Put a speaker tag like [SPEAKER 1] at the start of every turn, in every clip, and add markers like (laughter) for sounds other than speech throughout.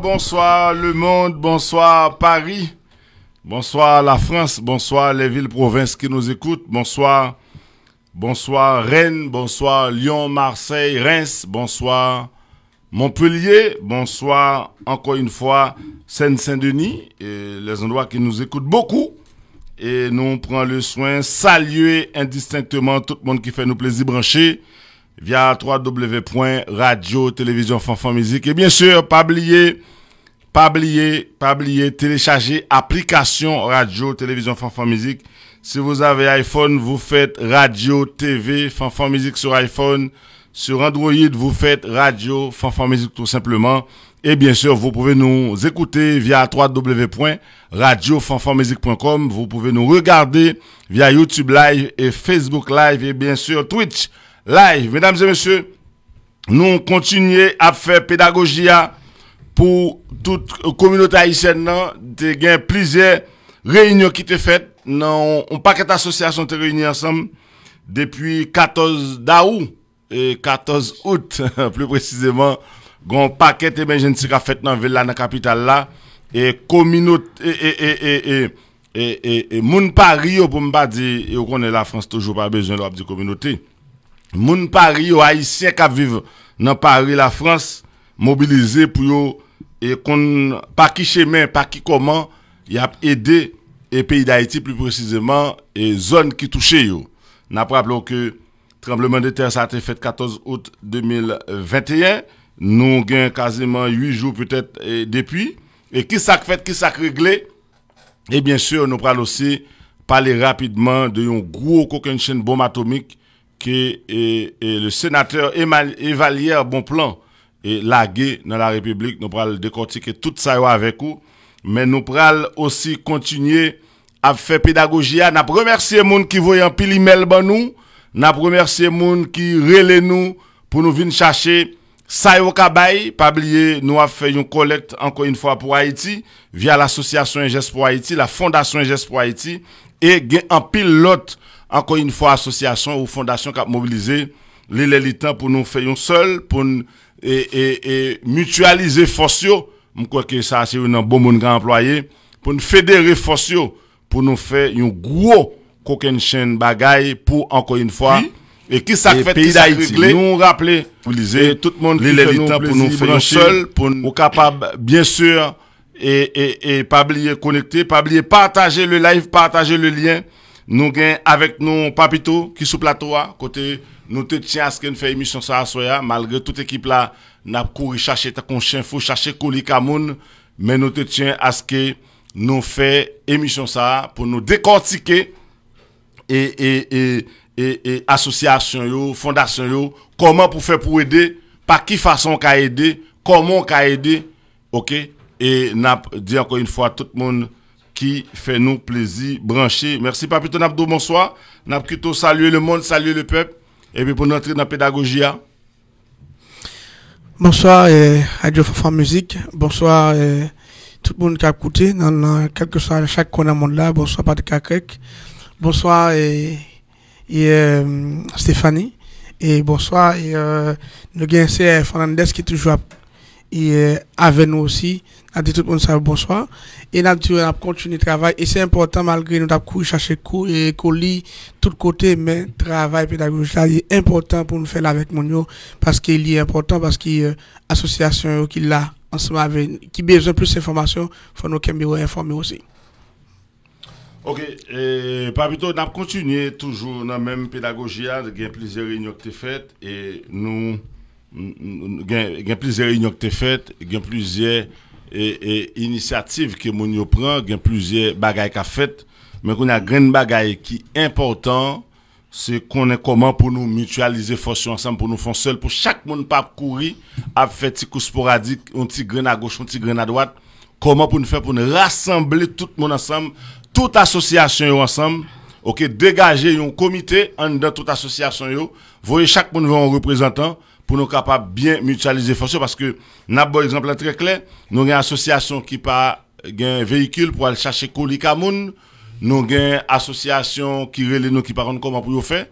[SPEAKER 1] bonsoir le monde, bonsoir Paris, bonsoir la France, bonsoir les villes provinces qui nous écoutent, bonsoir bonsoir Rennes, bonsoir Lyon, Marseille, Reims, bonsoir Montpellier, bonsoir encore une fois Seine-Saint-Denis, et les endroits qui nous écoutent beaucoup. Et nous on prend le soin saluer indistinctement tout le monde qui fait nous plaisir branchés, via www.radio-télévision-fanfan-musique. Et bien sûr, pas oublier, pas oublier, pas oublier, télécharger application Radio-Télévision-Fanfan-Musique. Si vous avez iPhone, vous faites Radio TV Fanfan Musique sur iPhone. Sur Android, vous faites Radio Fanfan Musique tout simplement. Et bien sûr, vous pouvez nous écouter via www.radiofanfanmusique.com. Vous pouvez nous regarder via YouTube Live et Facebook Live et bien sûr Twitch live. Mesdames et messieurs, nous continuons à faire pédagogie pour toute communauté haïtienne. Il y a plusieurs réunions qui étaient faites. Non, un paquet d'associations qui réunies ensemble depuis 14 d'août et 14 août, plus précisément. Gon paquet d'émergences qui a fait dans la ville, dans la capitale là. Et communauté, et, et, et, et, et, et, et, et, moun et, pour me pas dire on la la Moun pari yo ayisyen kap viv nan pari la Frans mobilize pou yo e kon pa ki chemen, pa ki koman, yap ede e peyi da iti pli precizeman e zon ki touche yo. Na praplo ke tremblemen de ter sa ate fet 14 out 2021, nou gen kazeman 8 jou petet depi, e ki sak fet, ki sak regle, e bien sur nou pralose pale rapidman de yon gro kokenshen bom atomik que le sénateur Évalière Bonplan est lagué dans la République. Nous pourrons décortiquer tout ça avec vous. Mais nous pourrons aussi continuer à faire pédagogie. Nous remercions les gens qui voient un pile email nous. Nous remercions les gens qui nous pour nous venir chercher. Ça au pas oublier, nous avons fait une collecte encore une fois pour Haïti, via l'association Ingest pour Haïti, la fondation Ingest pour Haïti, et un pilote encore une fois, association ou fondation qui a mobilisé les temps pour nous faire seul, pour et, mutualiser force. Je crois que ça, c'est un bon monde qui employé. Pour nous fédérer force, pour nous faire un gros coquin chaîne bagaille pour encore une fois. Et qui ça fait pays d'Haïti Nous rappeler, tout le monde pour nous faire seul, pour nous capables bien sûr, et, et, et pas oublier connecter, pas oublier partager le live, partager le lien. Nou gen avèk nou papito ki sou plato a, kote nou te tjen aske nou fe emisyon sa a soy a, malgre tout ekip la nap kouri chache ta kon chenfo, chache kou li kamoun, men nou te tjen aske nou fe emisyon sa a pou nou dekortike e, e, e, e asosyasyon yo, fondasyon yo, koman pou fe pou ede, pa ki fason ka ede, koman ka ede, ok, e nap di anko yon fwa tout moun, qui fait nous plaisir brancher. Merci Papito Nabdo, bonsoir. N'a plutôt le monde, saluer le peuple. Et puis pour notre dans la pédagogie. Hein.
[SPEAKER 2] Bonsoir et euh, Radio Musique. Bonsoir euh, tout le monde qui a écouté. Dans, quelque soit chaque coin du monde là. Bonsoir Patrick Akrek. Bonsoir euh, et, Stéphanie. Et bonsoir et, Fernandez qui est toujours et euh, avec nous aussi. a dit tout le monde bonsoir. Et nous avons continué le travail. Et c'est important, malgré nous avons cherché cours et colis, tout côté, mais travail pédagogique c'est est important pour nous faire avec Mounio, parce qu'il est important, parce qu'il euh, association euh, qui l'a, ensemble avec, qui besoin plus d'informations, faut nous qu'aimer informer aussi.
[SPEAKER 1] Ok, et Papito, nous avons continué toujours dans la même pédagogie, hein, il y a plusieurs réunions qui été faites, et nous, il y a plusieurs réunions que sont faites, il y a plusieurs e, e, initiatives que mon prend, il y a plusieurs bagailles sont faites, mais qu'on a grande bagaille qui est important, c'est qu'on est comment pour nous mutualiser force ensemble pour nous faire seul pour chaque monde pas courir à faire petit coup sporadique, un petit grain à gauche, un petit grain à droite. Comment pour nous faire pour nous rassembler tout le monde ensemble, toute association ensemble OK, dégager un comité en dans toute association voyez chaque monde un représentant pou nou kapap byen mutualize fosyo, paske naboy exemple an tre klen, nou gen asosyasyon ki pa gen veyikil pou al chache kou li kamoun, nou gen asosyasyon ki rele nou ki pa ronde koman pou yo fe,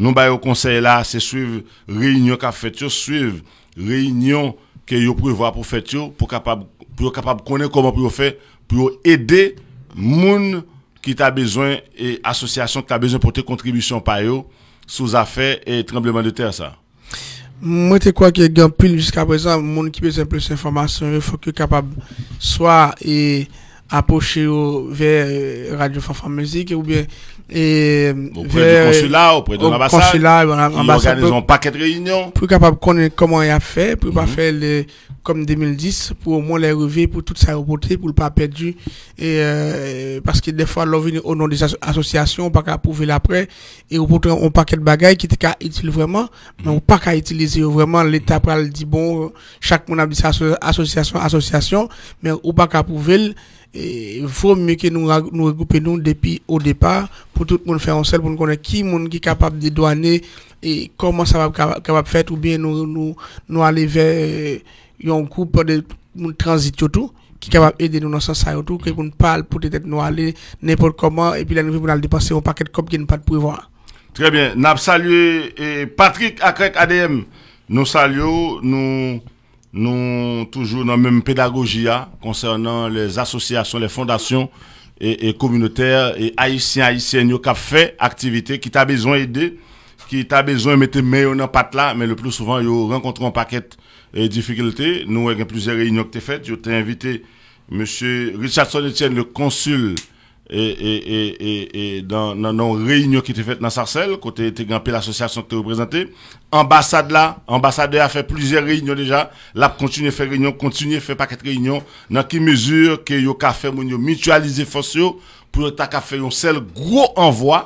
[SPEAKER 1] nou bayo konsey la se suiv reynyon ka fet yo, suiv reynyon ke yo pou yo vwa pou fet yo, pou yo kapap konen koman pou yo fe, pou yo ede moun ki ta bezwen, e asosyasyon ki ta bezwen pou te kontribisyon payo, sou zafè e trembleman de ter sa.
[SPEAKER 2] Moi, je crois que jusqu'à présent, mon équipe qui plus d'informations, il faut que capable soit et approcher vers euh, Radio Fanfan Musique ou bien et Auprès du consulat auprès de l'ambassade. Consulat, ben, Ils ont un paquet de réunions. Pour capable connaître comment il a fait, pour pas mhm. faire les comme 2010 pour au moins les relever pour toute sa reporter pour le pas perdu et euh, parce que des fois l'on vient au nom des associations on pas qu'à prouver l'après et on on paquet de bagage qui était qu'à utile vraiment mais on pas qu'à utiliser vraiment l'état pour le dit bon chaque monde a dit association association mais on pas qu'à prouver et faut mieux que nous nous regrouper nous depuis au départ pour tout le monde faire en seul pour nous connaître qui monde qui est capable de douaner et comment ça va capable faire ou bien nous nous nous aller vers yon groupe de transit qui est capable aider nous dans ce sens nous parle pour peut-être nous aller n'importe comment, et puis là nous allons dépenser un paquet de copes qui ne pas de prévoir.
[SPEAKER 1] Très bien. Nous saluons e, Patrick Akrek ADM. Nous saluons, nous, nous toujours dans la même pédagogie concernant les associations, les fondations et, e communautaires et haïtiens, haïtiens, qui ont fait activité, qui t'a besoin d'aider, qui t'a besoin de mettre mains dans le là, mais le plus souvent, ils rencontrent un paquet e difikilite, nou e gen plizye reynyon ki te fet, yo te invite, Richard Soletien, le konsul, e nan reynyon ki te fet nan Sarcell, kote te gampi l'associasyon ki te reprezenti, ambasade la, ambasade a fe plizye reynyon deja, la kontine fe reynyon, kontine fe paket reynyon, nan ki mezur ki yo kafe moun yo mutualize fos yo, pou yo ta kafe yon sel gro anvoi,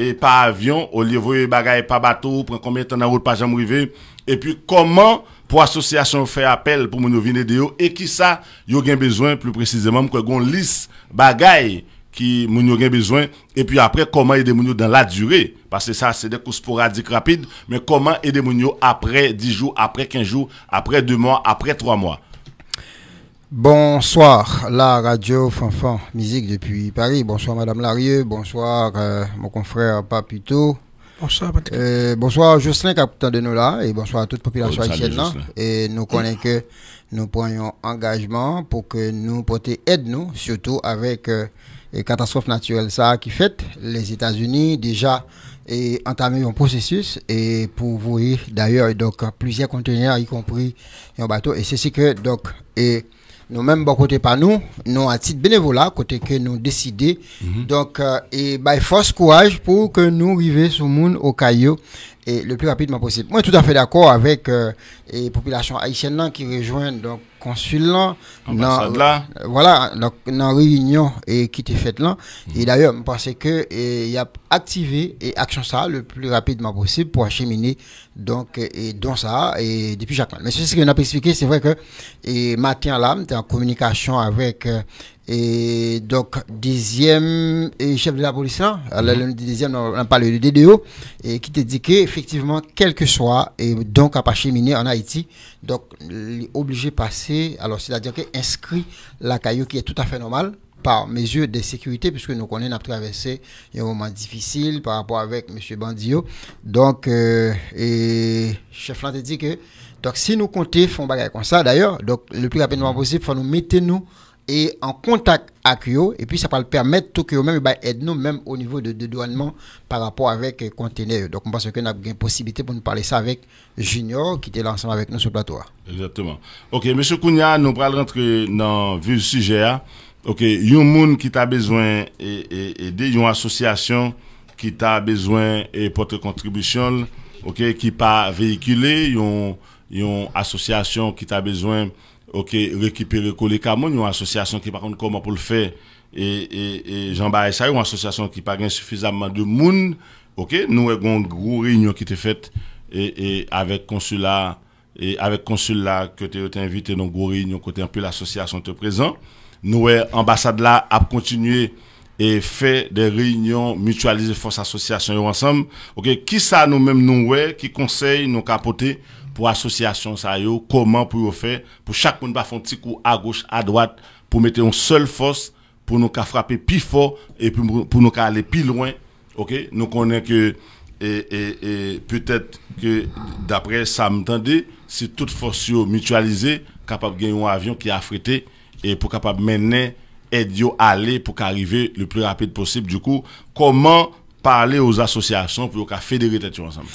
[SPEAKER 1] e pa avyon, olivoye bagaye pa bato, pren komey etan nan road pa jam rivey, et puis comment pour association fait appel pour mon venir de yo, et qui ça yo a besoin plus précisément que gon liste bagaille qui mon yo besoin et puis après comment aider mon dans la durée parce que ça c'est des cours sporadiques rapides mais comment aider mon après 10 jours après 15 jours après 2 mois après 3 mois
[SPEAKER 3] Bonsoir, la radio Fanfan Musique depuis Paris. Bonsoir Madame Larieux, bonsoir euh, mon confrère Papito, Bonsoir, Patrick. Euh, bonsoir, capitaine de nous là, et bonsoir à toute population oh, haïtienne. et nous connaissons que nous prenons engagement pour que nous portions aide, nous, surtout avec euh, les catastrophes naturelles ça qui fait. Les États-Unis, déjà, et entamé un processus et pour vouer d'ailleurs donc plusieurs conteneurs y compris un bateau et c'est ce que donc et nous-mêmes, bon côté pas nous, nous à titre bénévolat, côté que nous décider. Mhm. Donc, euh, et bah, force courage pour que nous arrivions sur le monde au caillou et le plus rapidement possible. Moi, tout à fait d'accord avec les euh, populations haïtiennes qui rejoignent donc consul là, dans, euh, voilà, donc dans réunion et qui était faite là. Mhm. Et d'ailleurs, je pense que il y a activé et action ça le plus rapidement possible pour acheminer donc, et donc ça, et depuis Jacques Mais c'est ce qu'on a expliqué, c'est vrai que, et matin là, était en communication avec, euh, et donc, deuxième et chef de la police là, le mhm. deuxième, on a parlé de DDO, et qui t'a dit effectivement, quel que soit, et donc, à pas en Haïti, donc, obligé de passer, alors, c'est-à-dire inscrit la caillou qui est tout à fait normal par mesure de sécurité, puisque nous connaissons, traversé un moment difficile par rapport avec M. Bandio. Donc, euh, et chef Lante dit que, donc si nous comptons, font bagarre comme ça d'ailleurs, donc le plus rapidement possible, faut nous mettre nous et en contact avec eux, et puis ça va le permettre tout que eux bah, aide nous, même au niveau de dédouanement par rapport avec les euh, conteneurs. Donc, on pense y a une possibilité pour nous parler ça avec Junior qui était là ensemble avec nous sur le plateau.
[SPEAKER 1] Exactement. Ok, M. Kounia, nous allons rentrer dans le sujet. Hein. Ok, yon moun ki ta bezwen e, e, e de, yon asosyasyon ki ta bezwen e potre kontribisyon, ok, ki pa vehikile, yon asosyasyon ki ta bezwen, ok, rekipere kolika moun, yon asosyasyon ki pa kon kon moun pou l fè, e, e jan bae sa, yon asosyasyon ki pa gen sufizabman de moun, ok, nou e gond gourin yon ki te fèt, e, e, avek konsula, e, avek konsula kote yo te invite, nou gourin yon kote anpil asosyasyon te prezant. Nou wè ambasade la ap kontinue E fè de reynyon Mutualize fòs asosyasyon yo ansèm Ok, ki sa nou mèm nou wè Ki konsey nou kapote Pou asosyasyon sa yo, koman pou yo fè Pou chak moun bafon ti kou a gòsh, a dwat Pou mette yon sòl fòs Pou nou ka frape pi fò E pou nou ka ale pi lwen Ok, nou konen ke Pe tèt ke Dapre sa mtande Si tout fòs yo mutualize Kapap gen yon avyon ki afrete et pour capable mener aider aller pour qu'arriver le plus rapide possible du coup comment parler aux associations pour qu'à fédérer tête ensemble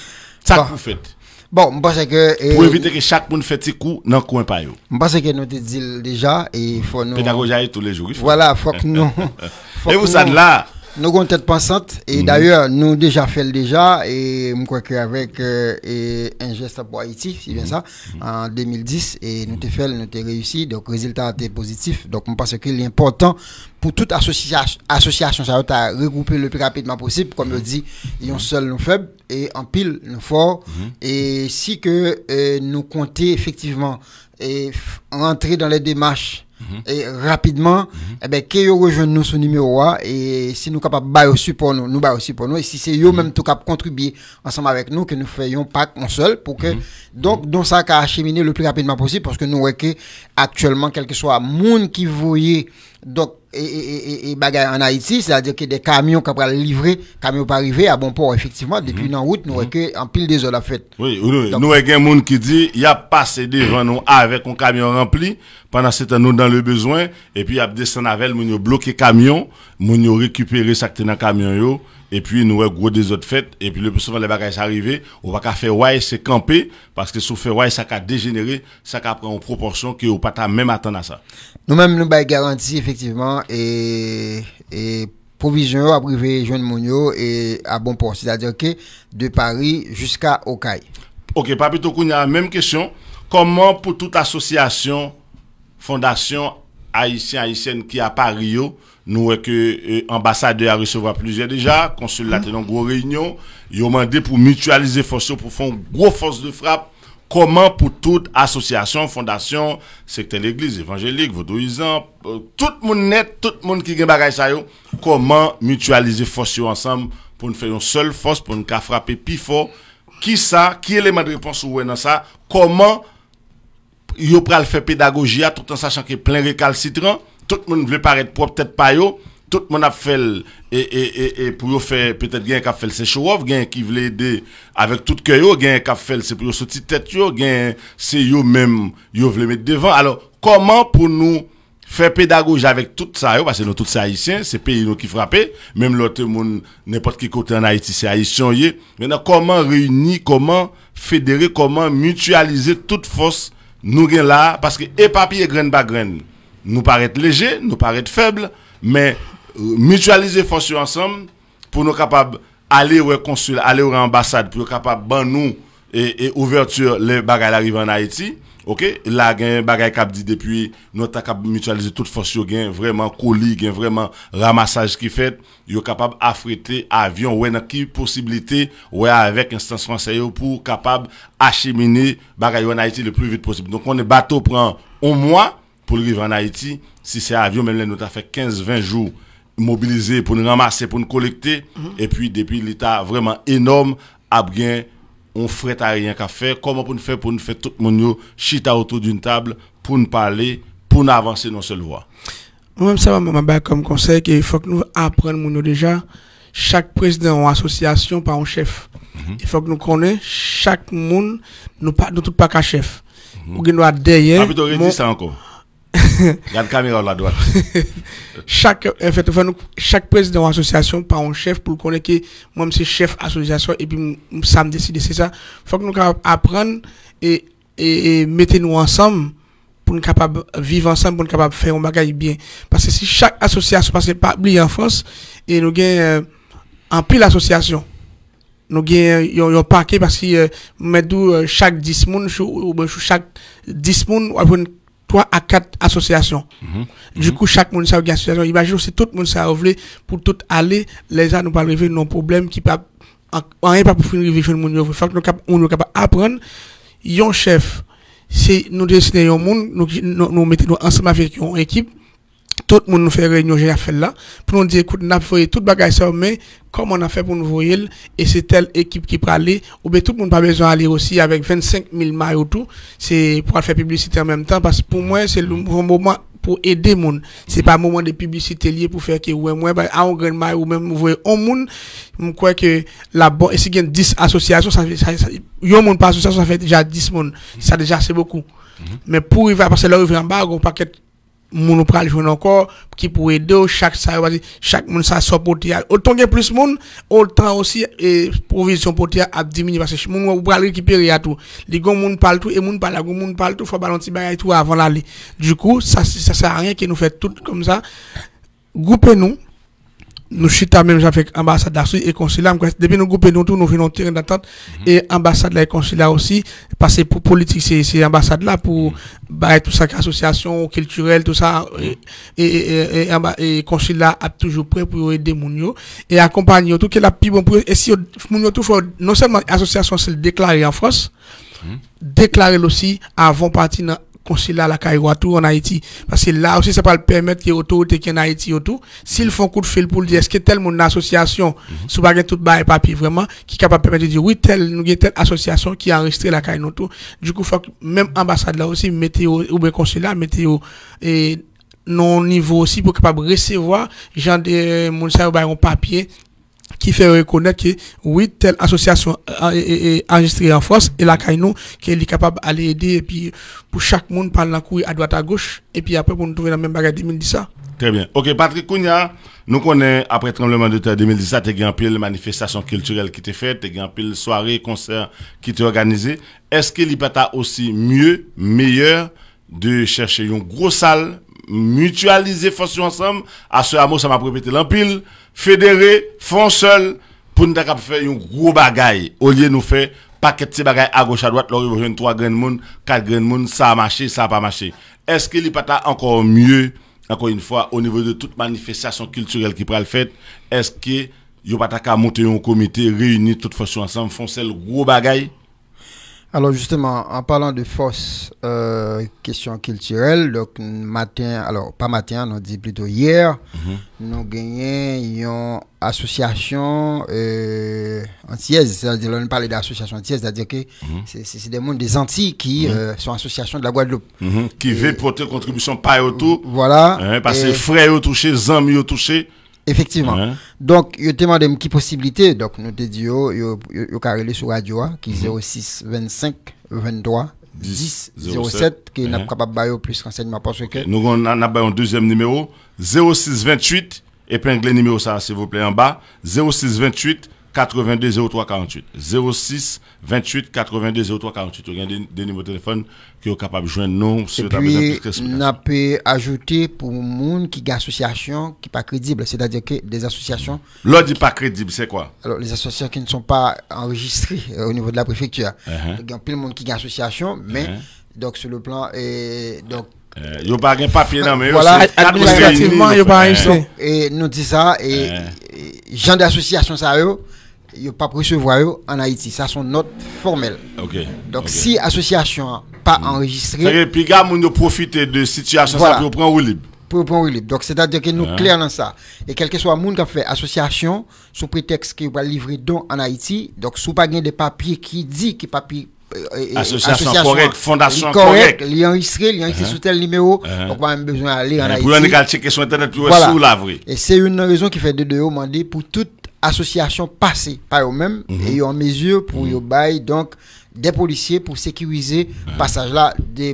[SPEAKER 1] ça que vous faites
[SPEAKER 3] Bon, je que... Eh, pour éviter
[SPEAKER 1] que chaque monde fait ses coups dans le coin paille
[SPEAKER 3] Je pense que nous te dit déjà et il faut nous... Pédagogie tous les jours. Voilà, faut que nous... (laughs) et vous êtes là nous avons tête pensantes et mhm. d'ailleurs nous déjà fait déjà et je crois qu'avec euh, un geste pour Haïti, si bien mhm. ça, mhm. en 2010 et nous avons fait, nous avons réussi, donc le résultat était positif. Donc je pense que important pour toute association, association ça à regrouper le plus rapidement possible, comme je dis, ils ont seul nous faibles et en pile nous fort. Et si que euh, nous comptons effectivement et rentrer dans les démarches Mm-hmm. Et rapidement, mm-hmm. eh ben, que rejoignent nous sur numéro 1? et si nous capables bailler pour nous, nous bailler aussi pour nous. Et si c'est mm-hmm. eux même tout cap contribuer ensemble avec nous, que nous faisons pas en seul pour que, donc, dans ça qu'à acheminer le plus rapidement possible parce que nous, que actuellement, quel que soit monde qui voyait, donc, et, et, et en Haïti, c'est-à-dire que des camions qui vont livrer, camions pas arriver à bon port, effectivement, depuis une mhm. route,
[SPEAKER 1] nous mm -hmm. en pile des la fête. Oui, oui, nous avons un monde qui dit, il a passé devant nous avec un camion rempli, pendant ce temps, nous dans le besoin, et puis il y a descendu avec, nous bloqué camion, nous avons récupéré ça dans le camion, et puis nous, gros des autres fêtes, et puis le plus souvent, les bagages arrivent, on va faire c'est camper, parce que si on fait ouais, ça a dégénérer, ça va prendre en proportion que on pas même attendre à ça.
[SPEAKER 3] Nous-mêmes, nous, avons garantie, effectivement, et, et provision à privé jeune Mounio. et à bon port, c'est-à-dire que de Paris jusqu'à Okaï.
[SPEAKER 1] Ok, Papito Kounia, même question. Comment pour toute association, fondation, haïtien, haïtienne qui à Paris, nous avons que l'ambassadeur euh, a recevoir plusieurs déjà, consulat dans gros réunion, ils ont demandé pour mutualiser forces pour faire une grosse force de frappe. Comment pour toute association, fondation, secteur l'église, évangélique, vaudouisant, euh, tout le monde net, tout le monde qui a bagage ça, comment mutualiser force ensemble pour nous faire une seule force, pour nous frapper plus fort. Qui ça, qui est l'élément de réponse ou dans ça, comment yo pral fait pédagogie à tout en sachant que plein récalcitrants. tout le monde veut paraître propre peut-être pas tout le monde a fait et, et, et, et pour faire peut-être gain qui fait le qui veut aider avec tout cœur yo gain fait c'est pour sortir tête yo c'est yo même yo mettre devant alors comment pour nous faire pédagogie avec tout ça parce que nous tous haïtiens c'est pays nous qui frappez. même l'autre monde n'importe qui côté en Haïti c'est haïtien maintenant comment réunir comment fédérer comment mutualiser toute force nous sommes là, parce que et papier graine par graine, nous paraît léger, nous paraît faible, mais euh, mutualiser force ensemble pour nous capables aller au consul, aller aux ambassade pour nous capables de nous et, ouverture les bagages arrivent en Haïti. Ok, là, il y a des choses dit depuis, nous mutualiser toute force, avons vraiment colis, vraiment ramassage qui fait, été capable d'affréter avion, ou y qui possibilité, avec instance française pour capable acheminer choses en Haïti le plus vite possible. Donc, on est bateau prend au mois pour arriver en Haïti, si c'est avion, même là, nous avons fait 15-20 jours mobiliser pour nous ramasser, pour nous collecter, mm-hmm. et puis depuis l'état vraiment énorme, a bien on ferait à rien qu'à faire, comment pour nous faire pour nous faire tout le monde chita autour d'une table pour nous parler, pour nous avancer dans seule voie.
[SPEAKER 2] Moi-même, ça m'a comme conseil qu'il faut que nous apprenions déjà, chaque président en association par un chef. Mhm. Il faut que nous connaissions chaque monde, nous ne sommes pas qu'un chef. Mm -hmm. Ou nous derrière. ça encore la (laughs) (laughs) chaque, en fait, chaque président d'association par un chef pour qu'on que moi, suis chef association et puis ça me décide, c'est ça. Faut que nous apprendre et, et, mettez nous ensemble pour nous capable vivre ensemble, pour nous capable faire un bagage bien. Parce que si chaque association, parce que pas en France, et nous gagnons euh, en pile association nous avons un paquet parce que euh, euh chaque 10 personnes, chaque 10 personnes, 3 à 4 associations. Mhm. Du coup, chaque monde ça une association. Imaginez si tout le monde ça pour tout aller, les gens nous pas arriver non problème qui pas en rien pas pour finir vivre le monde. Faut que nous Il capable apprendre un chef Si nous décidons un monde nous nous mettons ensemble avec une équipe tout le monde nous fait réunion j'ai fait là pour nous dire écoute n'a fait tout bagage ça mais comme on a fait pour nous voyer, et c'est telle équipe qui peut aller ou bien tout le monde pas besoin d'aller aussi avec 25 000 ou tout c'est pour faire publicité en même temps parce que pour moi c'est le moment pour aider monde c'est pas moment de publicité lié pour faire que ouais moi bah un ah, grand maille ou même voyez, un monde je crois que la et si y 10 associations ça fait association ça fait déjà 10 monde ça déjà c'est beaucoup mhm. mais pour y va parce que là il y a un paquet moun pral joindre encore qui pourrait aider chaque ça chaque monde ça supporter autant que plus monde autant aussi et provision porter à diminuer parce que moun ou pral récupérer à tout les gon moun parle tout et moun e, parle gon moun parle tout faut balancer bagaille tout avant l'aller du coup ça ça sert à rien que nous fait tout comme ça groupez nous nous chita même avec ambassade et consulat depuis nous groupons nous tous nous venons tirer d'attente mhm. et l'ambassade là et consulat aussi passer pour politique c'est l'ambassade ambassade là pour mhm. bah tout ça association culturelle tout ça et et, consulat est toujours prêt pour aider mounio et accompagner tout que la plus bon et si mounio tout non seulement l'association s'est déclarée en France mhm. déclarer aussi avant partir consulat la Caïro tout en Haïti parce que là aussi ça peut le permettre que autorité qui en Haïti tout s'ils font coup de fil pour dire est-ce que telle mon association mm -hmm. sous pas tout bail papier vraiment qui capable permettre de dire oui telle nous telle association qui a enregistré la Caïro tout du coup faut même ambassade là aussi mettez ou bien consulat mettez au non niveau aussi pour capable recevoir gens de mon ça un papier qui fait reconnaître que oui telle association est enregistrée en France et la Kaino qui est capable d'aller aider et puis pour chaque monde par la couille à droite à gauche et puis après pour nous trouver la même bagarre 2010
[SPEAKER 1] Très bien. Ok, Patrick Kounia, nous connaissons après le tremblement de terre 2017, tu as a pile manifestation culturelle qui était fait tu soirées, les pile soirée, concert qui étaient organisé. Est-ce qu'il n'y a aussi mieux, meilleur de chercher une grosse salle, mutualiser fonctions ensemble, à ce hameau, ça m'a répété l'empile, pile fédérés, font seul, pour nous faire un gros bagaille. Au lieu de nous faire paquet de bagaille à gauche à droite, là, il y a 3 grandes monde, 4 grandes monde, ça a marché, ça a pas marché. Est-ce qu'il nous pas encore mieux, encore une fois, au niveau de toute manifestation culturelle qui prend le faire, est-ce que n'y a pas qu'à monter un comité, réunir toutes les forces ensemble, font seul gros bagaille?
[SPEAKER 3] Alors justement, en parlant de force, euh, question culturelle, donc matin, alors pas matin, on dit plutôt hier, mhm. nous gagnons une association euh, c'est-à-dire on parle d'association antillaise, c'est-à-dire que mhm. c'est des mondes des Antilles qui mhm. euh, sont associations de la Guadeloupe.
[SPEAKER 1] Qui veulent porter
[SPEAKER 3] contribution pas autour. Voilà. Hein, parce que frères
[SPEAKER 1] ont touché, amis ont touché. Effectivement. Donc,
[SPEAKER 3] je te demande qui possibilité. Donc, nous te disons, je carré sur radio, qui est mm -hmm. 06 25 23 10 07, qui est uh -huh. capable de plus renseignement parce que. Nous
[SPEAKER 1] avons un deuxième numéro, 06 28, épinglez numéro ça, s'il vous plaît, en bas, 06 28 82 03 48. 06 28 82 03 48. Vous avez des numéros de téléphone qui sont capables de joindre nous sur la
[SPEAKER 3] On peut ajouter pour monde qui a association qui pas crédible, c'est-à-dire que des associations.
[SPEAKER 1] L'autre n'est pas crédible, c'est quoi
[SPEAKER 3] Alors, les associations qui ne sont pas enregistrées euh, au niveau de la préfecture. Uh-huh. Il y a plein de monde qui a association, mais uh-huh. donc sur le plan. Et, euh, donc, il n'y a pas de papier dans mais voilà, administrativement, il n'y a pas uh-huh. Et nous disons ça, et, gens d'association, ça, eux, il ne pas recevoir en Haïti. Ça, sont notes formelles. Donc, si l'association pas mmh. enregistrée.
[SPEAKER 1] C'est-à-dire des profiter de situation voilà. ça pour prendre libre. Pour
[SPEAKER 3] prendre libre. Donc, c'est-à-dire que nous ah. clair dans ça. Et quel que soit le monde qui a fait association, sous prétexte qu'il va livrer don en Haïti, donc, sous pas des papiers qui dit que papier euh, euh, Association, correcte, fondation correcte. Correct. Li enregistré, il enregistré uh -huh. sous tel numéro. Uh -huh. Donc, pas même besoin d'aller en uh-huh. Haïti. checker sur Internet, sous Et c'est une raison qui fait de deux demander pour toute association passées par eux-mêmes mhm. et en mesure pour mm -hmm. donc des policiers pour sécuriser le passage là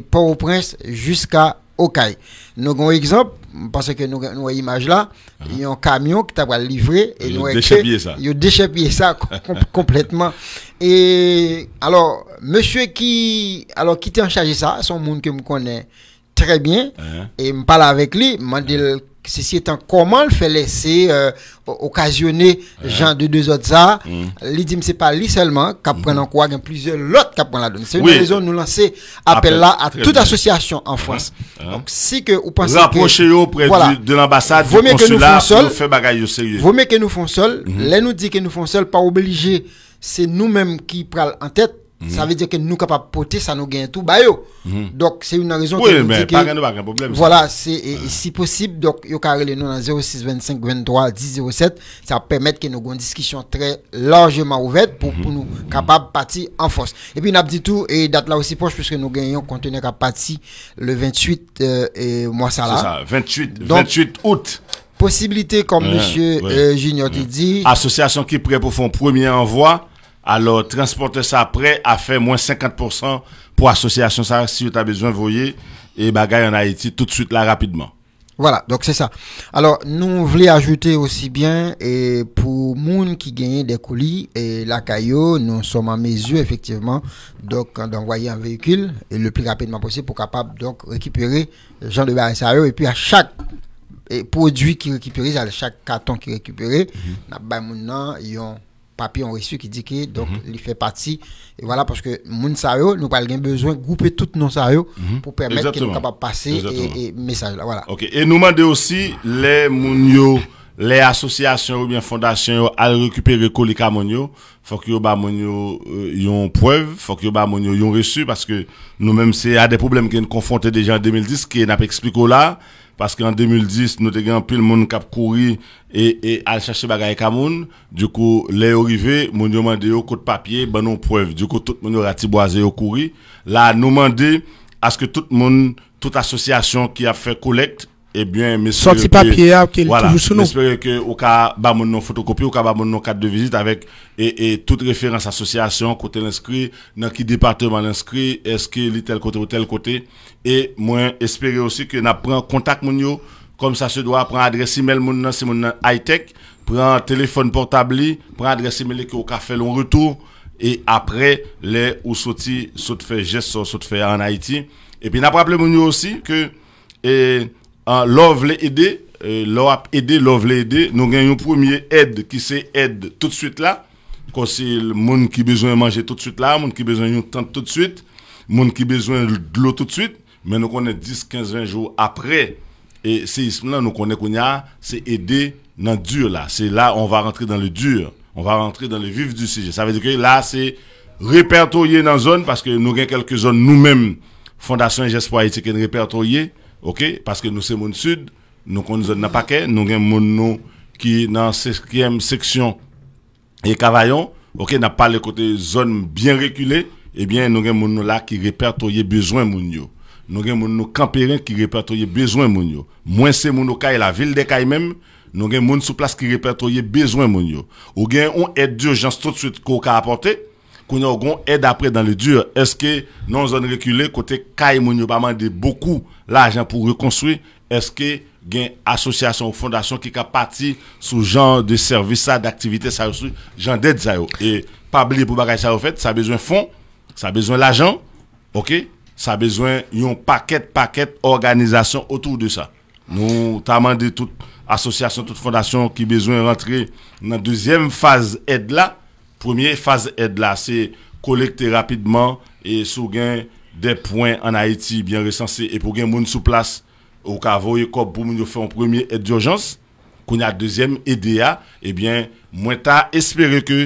[SPEAKER 3] Port-au-Prince jusqu'à Okaï. Nous avons un exemple, parce que nous avons une image là, ah. il y a un camion qui t'a livré et nous avons déchappé ça (laughs) complètement. Et alors, monsieur qui, alors, qui était en charge de ça, son monde que je connais très bien, et je parle avec lui, je Ceci étant, comment le fait laisser euh, occasionner ah. Jean de deux autres ça mm. Lui dit, c'est pas lui seulement qui prend mm-hmm. en quoi, il y a plusieurs autres qui
[SPEAKER 1] prend la donne. C'est une raison
[SPEAKER 3] de nous lancer appel, là à toute association en ah, France. Ah. Donc, si que vous pensez Rapprochez-vous auprès de
[SPEAKER 1] l'ambassade, du consulat, pour faire bagaille sérieux. Vaut mieux
[SPEAKER 3] que nous font seul. Mm Les nous dit que nous font seul, pas obligé. C'est nous-mêmes qui prenons en tête Mhm. Ça veut dire que nous capables de porter ça nous gagne tout bah mhm. Donc c'est une raison que, Voilà, c'est ah. si possible donc yo carré nous dans 06 25 23 10 07, ça permet que nous avons une discussion très largement ouverte pour, pour mhm. nous capables partir en force. Et puis n'a dit tout et date là aussi proche puisque nous gagnons conteneur à partir le 28 euh, et mois ça là. 28 28 août possibilité comme hein, monsieur euh, Junior hein. dit
[SPEAKER 1] association qui prêt pour faire un premier envoi alors, transporter ça après a fait moins 50% pour association ça si tu as besoin voyez et bagaille en Haïti tout de suite là rapidement.
[SPEAKER 3] Voilà, donc c'est ça. Alors, nous voulons ajouter aussi bien, et pour monde qui gagne des colis, et la CAIO, nous sommes en mesure, effectivement, donc, d'envoyer un véhicule, et le plus rapidement possible, pour capable, donc, récupérer Les gens de BSAE, et puis à chaque produit qui récupère, à chaque carton qui récupéré, mhm. nous avons papier on reçu qui dit que donc mhm. il fait partie et voilà parce que moun sa yo, nous avons besoin de grouper tout nos sa mhm. pour permettre qu'ils capables passer et,
[SPEAKER 1] message voilà. OK et nous demander aussi les yo, les associations ou bien fondations à récupérer les Il faut que ba monyo euh, yon preuve faut que ba monyo reçu parce que nous même c'est à des problèmes qui nous confrontés déjà en 2010 qui n'a pas expliqué là paske an 2010 nou te gen pil moun kap kouri e al chache bagay kamoun, dukou le yo rive, moun yo mande yo kout papye, banon prev, dukou tout moun yo ratibo aze yo kouri, la nou mande, aske tout moun, tout asosyasyon ki a fe kolekt, Ebyen, eh mespere... Soti papye a, ah, ke li toujou sou nou. Mespere ke ou ka ba moun nou fotokopi, ou ka ba moun nou kat de vizit avek, e tout referans asosyasyon, kote l'inskri, nan ki departement l'inskri, eski li tel kote ou tel kote, e mwen espere osi ke na pran kontak moun nou, kom sa se doa pran adres email moun nou se moun nou high-tech, pran telefon portabli, pran adres email li ke ou ka felon retou, e apre le ou soti sotfe, jes sotfe an Haiti. E pi na pran aple moun nou osi ke... Ah, love les aider, l'on a aidé, euh, aider, nous gagnons une première aide qui c'est aide tout de suite là. Quand c'est le monde qui a besoin de manger tout de suite là, monde qui a besoin de tente tout de suite, monde qui a besoin de l'eau tout de suite, mais nous connaissons 10, 15, 20 jours après et séisme là, nous connaissons qu'on a, c'est aider dans le dur là. C'est là, on va rentrer dans le dur. On va rentrer dans le vif du sujet. Ça veut dire que là, c'est répertorié dans zone parce que nous avons quelques zones nous-mêmes, Fondation Gespo Haïti, qui répertorié OK parce que nous c'est monde sud nous connaissons zone de paquet nous avons monde nous qui dans la section et Cavaillon OK n'a pas les côté zone bien reculée eh bien nous avons des là qui répertorie besoin moun nous. nous avons nous campérin qui répertorie besoin besoins. moins c'est moun la ville de Cailles même nous avons gens sur place qui répertorie besoin besoins. Nous Nous avons on aide d'urgence tout de suite qu'on a apporter qu'on aide après dans le dur. Est-ce que non zone reculé côté Kay pas demandé beaucoup l'argent pour reconstruire Est-ce que une association ou fondation qui a parti sous genre de service ça d'activité ça genre d'aide et pas oublier pour ça fait, ça a besoin de fonds, ça a besoin l'argent. OK Ça a besoin un paquet paquet organisation autour de ça. Nous t'as demandé toute association toute fondation qui a besoin de rentrer dans la deuxième phase aide là Premye faz ed la se kolekte rapidman e sou gen den poin an Haiti bien resansi e pou gen moun sou plas ou ka voye kop pou moun yo fè an premye ed di urjans koun ya dezyem EDA mwen ta espere ke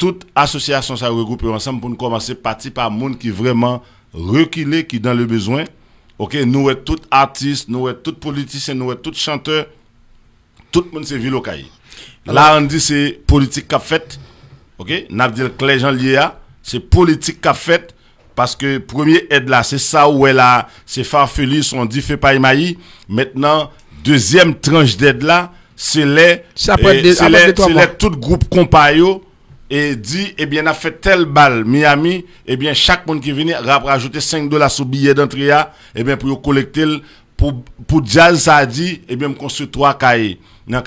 [SPEAKER 1] tout asosyasyon sa regroupe pou moun komanse pati pa moun ki vreman rekile ki dan le bezwen nou et tout artist nou et tout politisyen nou et tout chanteur tout moun se vil okaye la an di se politik kap fèt OK n'a c'est politique qu'a fait parce que premier aide là c'est ça où elle a c'est farfelis on dit fait pas maï maintenant deuxième tranche d'aide là c'est les c'est les, les tout groupe compagnon et dit, eh bien, on a fait tel balle, Miami, eh bien, chaque monde qui vient rajouter 5 dollars sur billet d'entrée, eh bien, pour collecter, pour, pour jazz, ça a dit, eh bien, me construit trois cahiers. Dans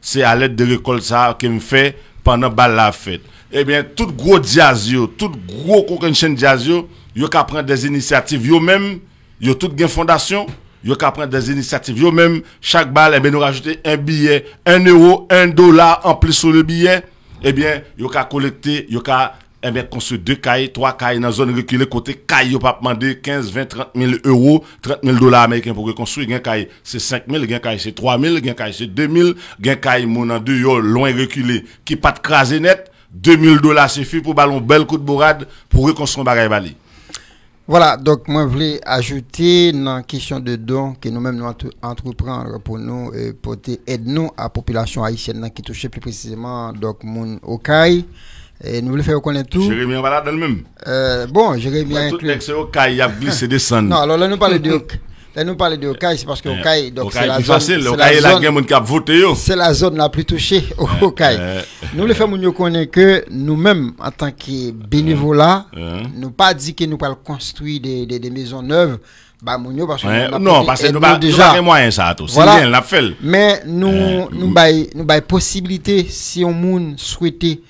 [SPEAKER 1] c'est à l'aide de récolte, ça, qui me fait, pendant balle la fête. Eh bien, tout gros jazz, tout gros convention jazz, yo ka prendre des initiatives yo même, yo tout gain fondation, yo ka prendre des initiatives yo même, chaque balle eh bien nous rajouter un billet, un euro, un dollar en plus sur le billet. Eh bien, yo ka collecter, yo ka eh bien, construire deux cailles, trois cailles dans la zone reculée, côté caille, on pas demander 15, 20, 30 000 euros, 30 000 dollars américains pour reconstruire. un caille, c'est 5 000, caille, c'est 3 000, caille, c'est 2 000, un caille, mon en deux, loin reculé, qui pas de craser net, 2 000 dollars suffit pour ballon bel coup de bourrade pour reconstruire bagaille. Bali.
[SPEAKER 3] Voilà, donc moi je voulais ajouter dans la question de don que nous-mêmes nous entreprendre pour nous porter aide nous à la population haïtienne qui touchait plus précisément donc mon et nous voulons faire connaître tout. Jérémy
[SPEAKER 1] en balade même.
[SPEAKER 3] Euh, bon,
[SPEAKER 1] Jérémy a inclus. Tout Kai, il a glissé des Non, alors là, nous parlons de
[SPEAKER 3] (laughs) Là, nous parlons de Okaï, c'est parce que Okaï, donc c'est la zone. Facile. la
[SPEAKER 1] qui C'est
[SPEAKER 3] la zone la plus touchée, Okaï. Nous le faisons nous connaître que nous-mêmes, en tant que bénévolat, nous pas dit que nous allons construire des, des, des maisons neuves. Bah, mounio, parce que non, parce que nous avons déjà les moyens, ça, tout. Bien, l'a fait. Mais nous, nous, nous, nous, possibilité, si on monde souhaitait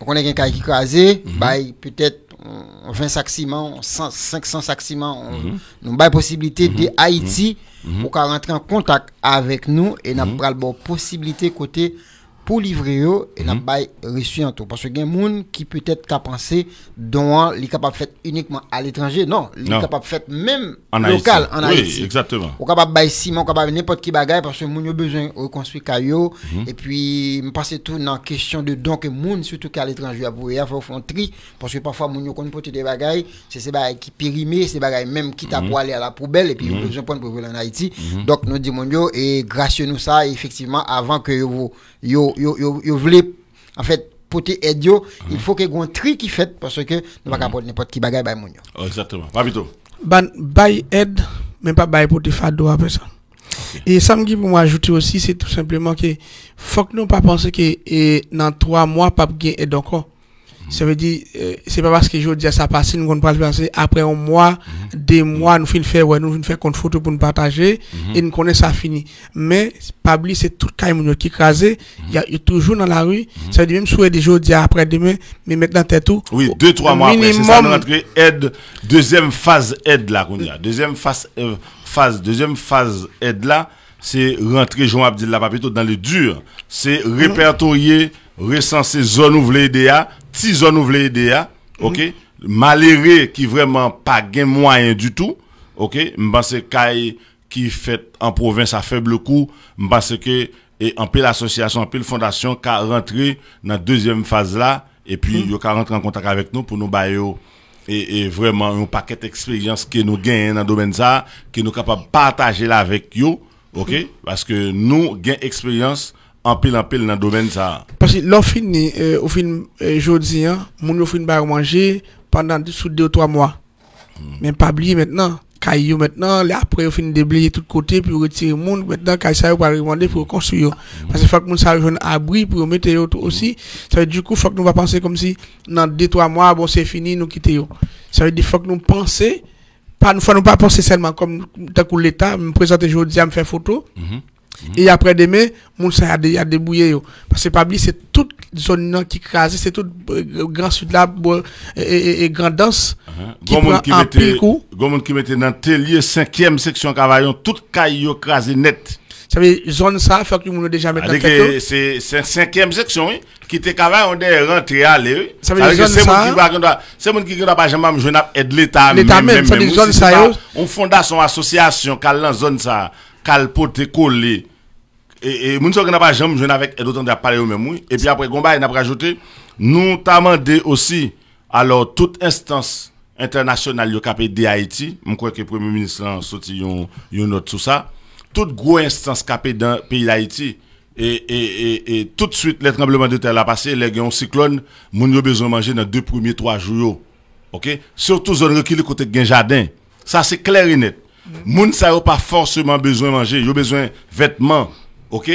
[SPEAKER 3] Konen gen kay ki kwa ze, mhm. bay pwetet 20 saksiman, 500 saksiman, nou bay posibilite mhm. de Haiti mhm. pou ka rentre an kontak avek nou e nap pral bo posibilite kote Haiti. pour livrer yo et n'a pas mhm. reçu en tout parce que il y qui peut-être qu'a pensé dont li capables fait uniquement à l'étranger non li capables fait même en local en Haïti oui exactement ou capable bail ciment capable n'importe qui bagaille parce que moun yo besoin reconstruire caillou mm et puis passer tout dans question de donc moun surtout qu'à l'étranger à pour faire font tri parce que parfois moun connaît porter des bagailles c'est ces bagailles qui périmé ces bagailles même qui t'a mhm. pour aller à la poubelle et puis vous -hmm. besoin prendre pour en Haïti mhm. donc nous donc nous yo et grâce à nous ça effectivement avant que yo yo yo vle, en fait, pote aide yo, il mhm. faut que un tri qui fait parce que nous mhm. pas pas n'importe qui bagaille bay
[SPEAKER 1] moun yo. Oh, exactement. Papito.
[SPEAKER 2] Ban bay aide mais pas te faire fado à personne. Et ça me dit pour moi ajouter aussi c'est tout simplement que faut que nous pas penser que eh, dans trois mois pas gagner aide encore. Ça veut dire, euh, c'est pas parce que je dis ça passe, nous ne pas passer. Après un mois, mhm. des mois, nous faisons faire, ouais, nous photo pour nous partager, mhm. et nous connaissons ça fini. Mais, pas c'est tout le monde qui est crasé, il est y, toujours dans la rue. Mhm. Ça veut dire, même si des jours, après demain, mais maintenant, tête tout. Oui, deux, trois mois après, c'est ça, nous
[SPEAKER 1] aide, deuxième phase aide là, qu'on Deuxième phase, euh, phase, deuxième phase aide là, c'est rentrer, Jean pas plutôt dans le dur. C'est répertorier, resansè zon ou vle ide ya, ti zon ou vle ide ya, mhm. malere ki vreman pa gen mwayen du tout, mbanse kay ki fèt an provins a feble kou, mbanse ke anpe l'associasyon, anpe l'fondasyon ka rentre nan dezyem faz la, e pi mhm. yo ka rentre an kontak avek nou pou nou baye yo, e vreman yon paket ekspejans ke nou gen nan domen za, ke nou kapab pataje la vek yo, ok, baske nou gen ekspejans, en pile en pile dans le domaine ça.
[SPEAKER 2] Parce que l'offre euh, au film aujourd'hui, euh, hein, mon offre pas manger pendant sous deux ou trois mois. Hmm. Mais pas oublier maintenant. Caillou maintenant, là, après, on finit de déblayer tout côté, puis retirer le monde. Maintenant, quand ça, va demander pour construire. Hmm. Parce que faut que nous un abri, pour mettre aussi. Ça veut dire, du coup, faut que nous va penser comme si, dans deux, trois mois, bon, c'est fini, nous quitter. Ça veut dire, faut que nous penser, pas, nous, nous pas penser seulement comme, tant l'État, me présenter aujourd'hui, me faire photo. Hmm. Et après-demain, moun sa a débouillé. Parce que Pabli, c'est toute zone qui crase, c'est tout euh, grand sud là et, et, grand danse uh-huh.
[SPEAKER 1] qui prend un pile coup. Gomoun qui mettait dans Tellier 5e section Cavaillon, toute caillou crasé net. Ça
[SPEAKER 2] veut dire zone ça faut que moun déjà mettre dans tête.
[SPEAKER 1] C'est 5e section oui, qui était Cavaillon des rentrées aller. Ça veut dire c'est moun qui va c'est moun qui pas jamais me joindre aide l'état même même. L'état même, c'est zone ça. On son association dans zone ça calpoter collé. et, et moun n'a pas jamais jeune avec d'autant de parler au même et puis après gomba, il n'a pas rajouté nous t'a aussi alors toute instance internationale yo capé de Haïti je crois que premier ministre a sorti yon yon note sur ça toute grosse instance capé dans pays d'Haïti et, et, et, tout de suite les tremblements de terre a passé les gens cyclone moun yo besoin manger dans deux premiers trois jours OK surtout zone rekili côté gen jardin ça c'est clair et net Mm-hmm. Moun ça pas forcément besoin de manger, ils ont besoin vêtements, OK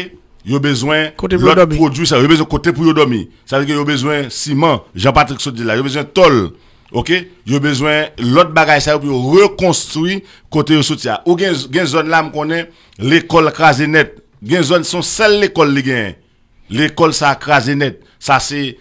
[SPEAKER 1] Ils ont besoin l'autre produit ça, ils ont besoin côté pour dormir. Ça veut dire ont besoin ciment, Jean-Patrick Sodi là, ils ont besoin tôle. OK Ils ont besoin l'autre bagage ça pour reconstruire côté soutien. Ou gen, gen zone là me connaît l'école crasée net. Gen zone sont seule l'école les L'école ça crasé net. Ça c'est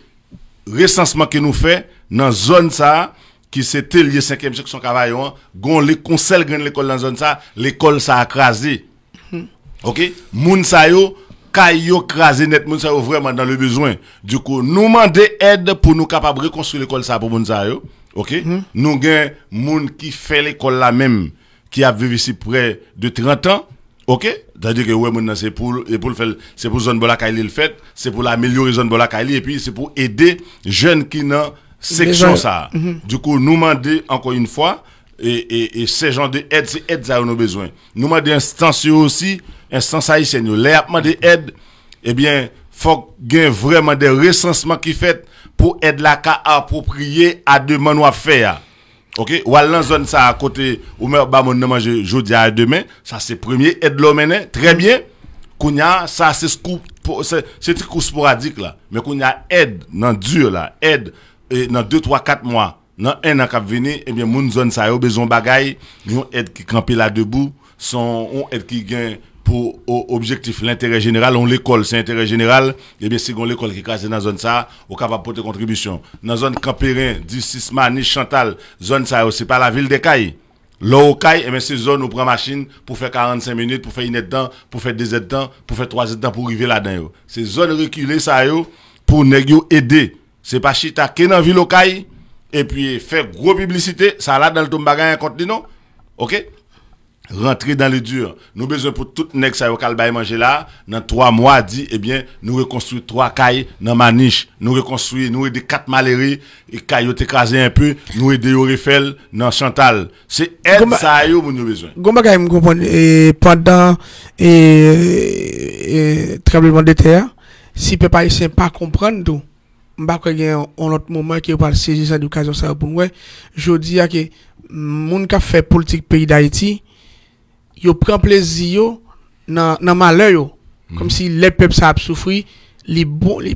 [SPEAKER 1] recensement que nous fait dans zone ça qui c'était lié 5e section Cavaillon, gon les conseils gagne l'école dans zone ça, l'école ça a crasé. Hmm. OK Moun sa yo kayo crasé net moun sa yo vraiment dans le besoin. Du coup, nous demandons aide pour nous de reconstruire l'école ça pour moun sa yo. OK mm. Nous gain moun qui fait l'école là même qui a vécu ici près de 30 ans. OK C'est-à-dire que ouais moun c'est pour et pour faire c'est pour zone Bolakaïli le fait, c'est pour l'améliorer zone et puis c'est pour aider jeunes qui n'ont section ça. Mhm. Du coup, nous demandons encore une fois, et, et, et ces gens de aide, c'est aide à nous besoin. Nous demandons instance aussi, instance haïtienne, les de aide, eh bien, faut qu'il ait vraiment des recensements qui fait pour aider la ka approprié à demain ou à faire. OK, ou la zone ça à côté ou même bah mon manger jeudi à demain, ça c'est premier aide l'homme hein. très bien. ça c'est un coup c'est truc sporadique là, mais qu'on a aide Non dur là, aide et dans 2, 3, 4 mois, dans un an qui venir, eh bien, moun zone ça a besoin bagaille, ils aide qui camper là debout, son, ont aide qui pour objectif l'intérêt général, on l'école, c'est intérêt général, et eh bien si on l'école qui casse dans la zone ça, on capable porter contribution. Dans la zone Campérin, du Sisma, ni Chantal, zone ça, c'est pas la ville de Cailles. Là, au Caille, et eh bien c'est zone où on prend machine pour faire 45 minutes, pour faire une aide dedans, pour faire deux aides dedans, pour faire trois aides dedans, pour arriver là-dedans. C'est zone reculée ça, pour nous aider c'est pas chita qui dans ville locale et puis faire gros publicité, ça là dans le tombe un contenu non. OK Rentrer dans le dur. Nous besoin pour tout nèg ça yo manger là dans trois mois dit eh bien nous reconstruisons trois cailles dans Maniche, nous reconstruisons, nous de quatre maleries et cailles écrasé un peu, nous aider au refel dans Chantal. C'est ça yo nous besoin.
[SPEAKER 2] pendant et tremblement de terre si peuple haïtien pas comprendre tout Mbakwe gen an lot mouman ki yo pal sejisan di okasyon sa yo pou mwen. Jou di a ke moun ka fe politik peyi da iti. Yo pren plezi yo nan male yo. Mm-hmm. Kom si let pep sa ap soufri. Li bon,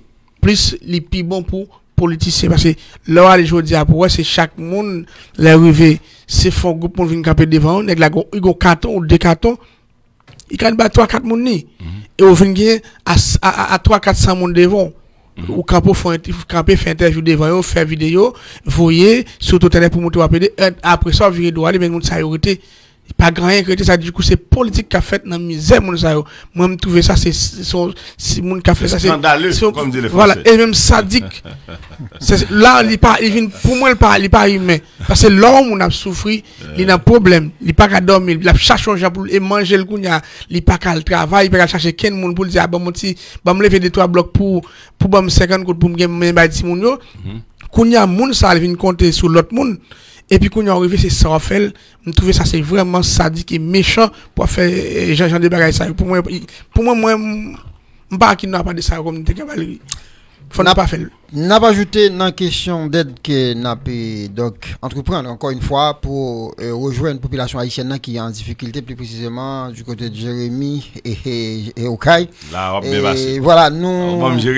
[SPEAKER 2] plus li pi bon pou politisyen. Pase lora li jou di a pou mwen se chak moun la rive se fon goup moun vin kape devan ou. Nèk la yon katon ou dekaton. Yon kan ba 3-4 moun ni. Mm-hmm. E yo vin gen a 3-4 san moun devan ou. Mhm. Ou ka pe fè interjou devan yon, fè video, voye, sou tou tene pou moun te wapede, apre sa vire dwa li men moun sa yorite. pas grand rien que ça du coup c'est politique qui a fait dans misère mon ça moi me trouver ça c'est son si mon qui a fait ça c'est scandaleux comme dit les voilà et même sadique (laughs) c'est là il pas il vient pour moi il pas il pas humain parce que l'homme on a souffri il a un problème il pas qu'à dormir il a chercher pour et manger le kounya il pas qu'à le travail il pas qu'à chercher quel monde pour dire ah, bon mon petit bon me lever de trois blocs pour pour bon 50 pour me gagner mon petit mon yo kounya mm-hmm. moun ça il vient compter sur l'autre monde Epi pou nou arive se sa wafel, mtouve sa se vreman sadik e mechon pou afe jan jan de bagay sa. Pou mwen mwen mba ki nou a pa de sa kom nite ke bali. Fon a pa fel.
[SPEAKER 3] N'a pas ajouté dans question d'aide que n'a donc entreprendre encore une fois pour euh, rejoindre une population haïtienne qui est en difficulté plus précisément du côté de Jérémy et, et, Okaï. voilà, nous là, nous, que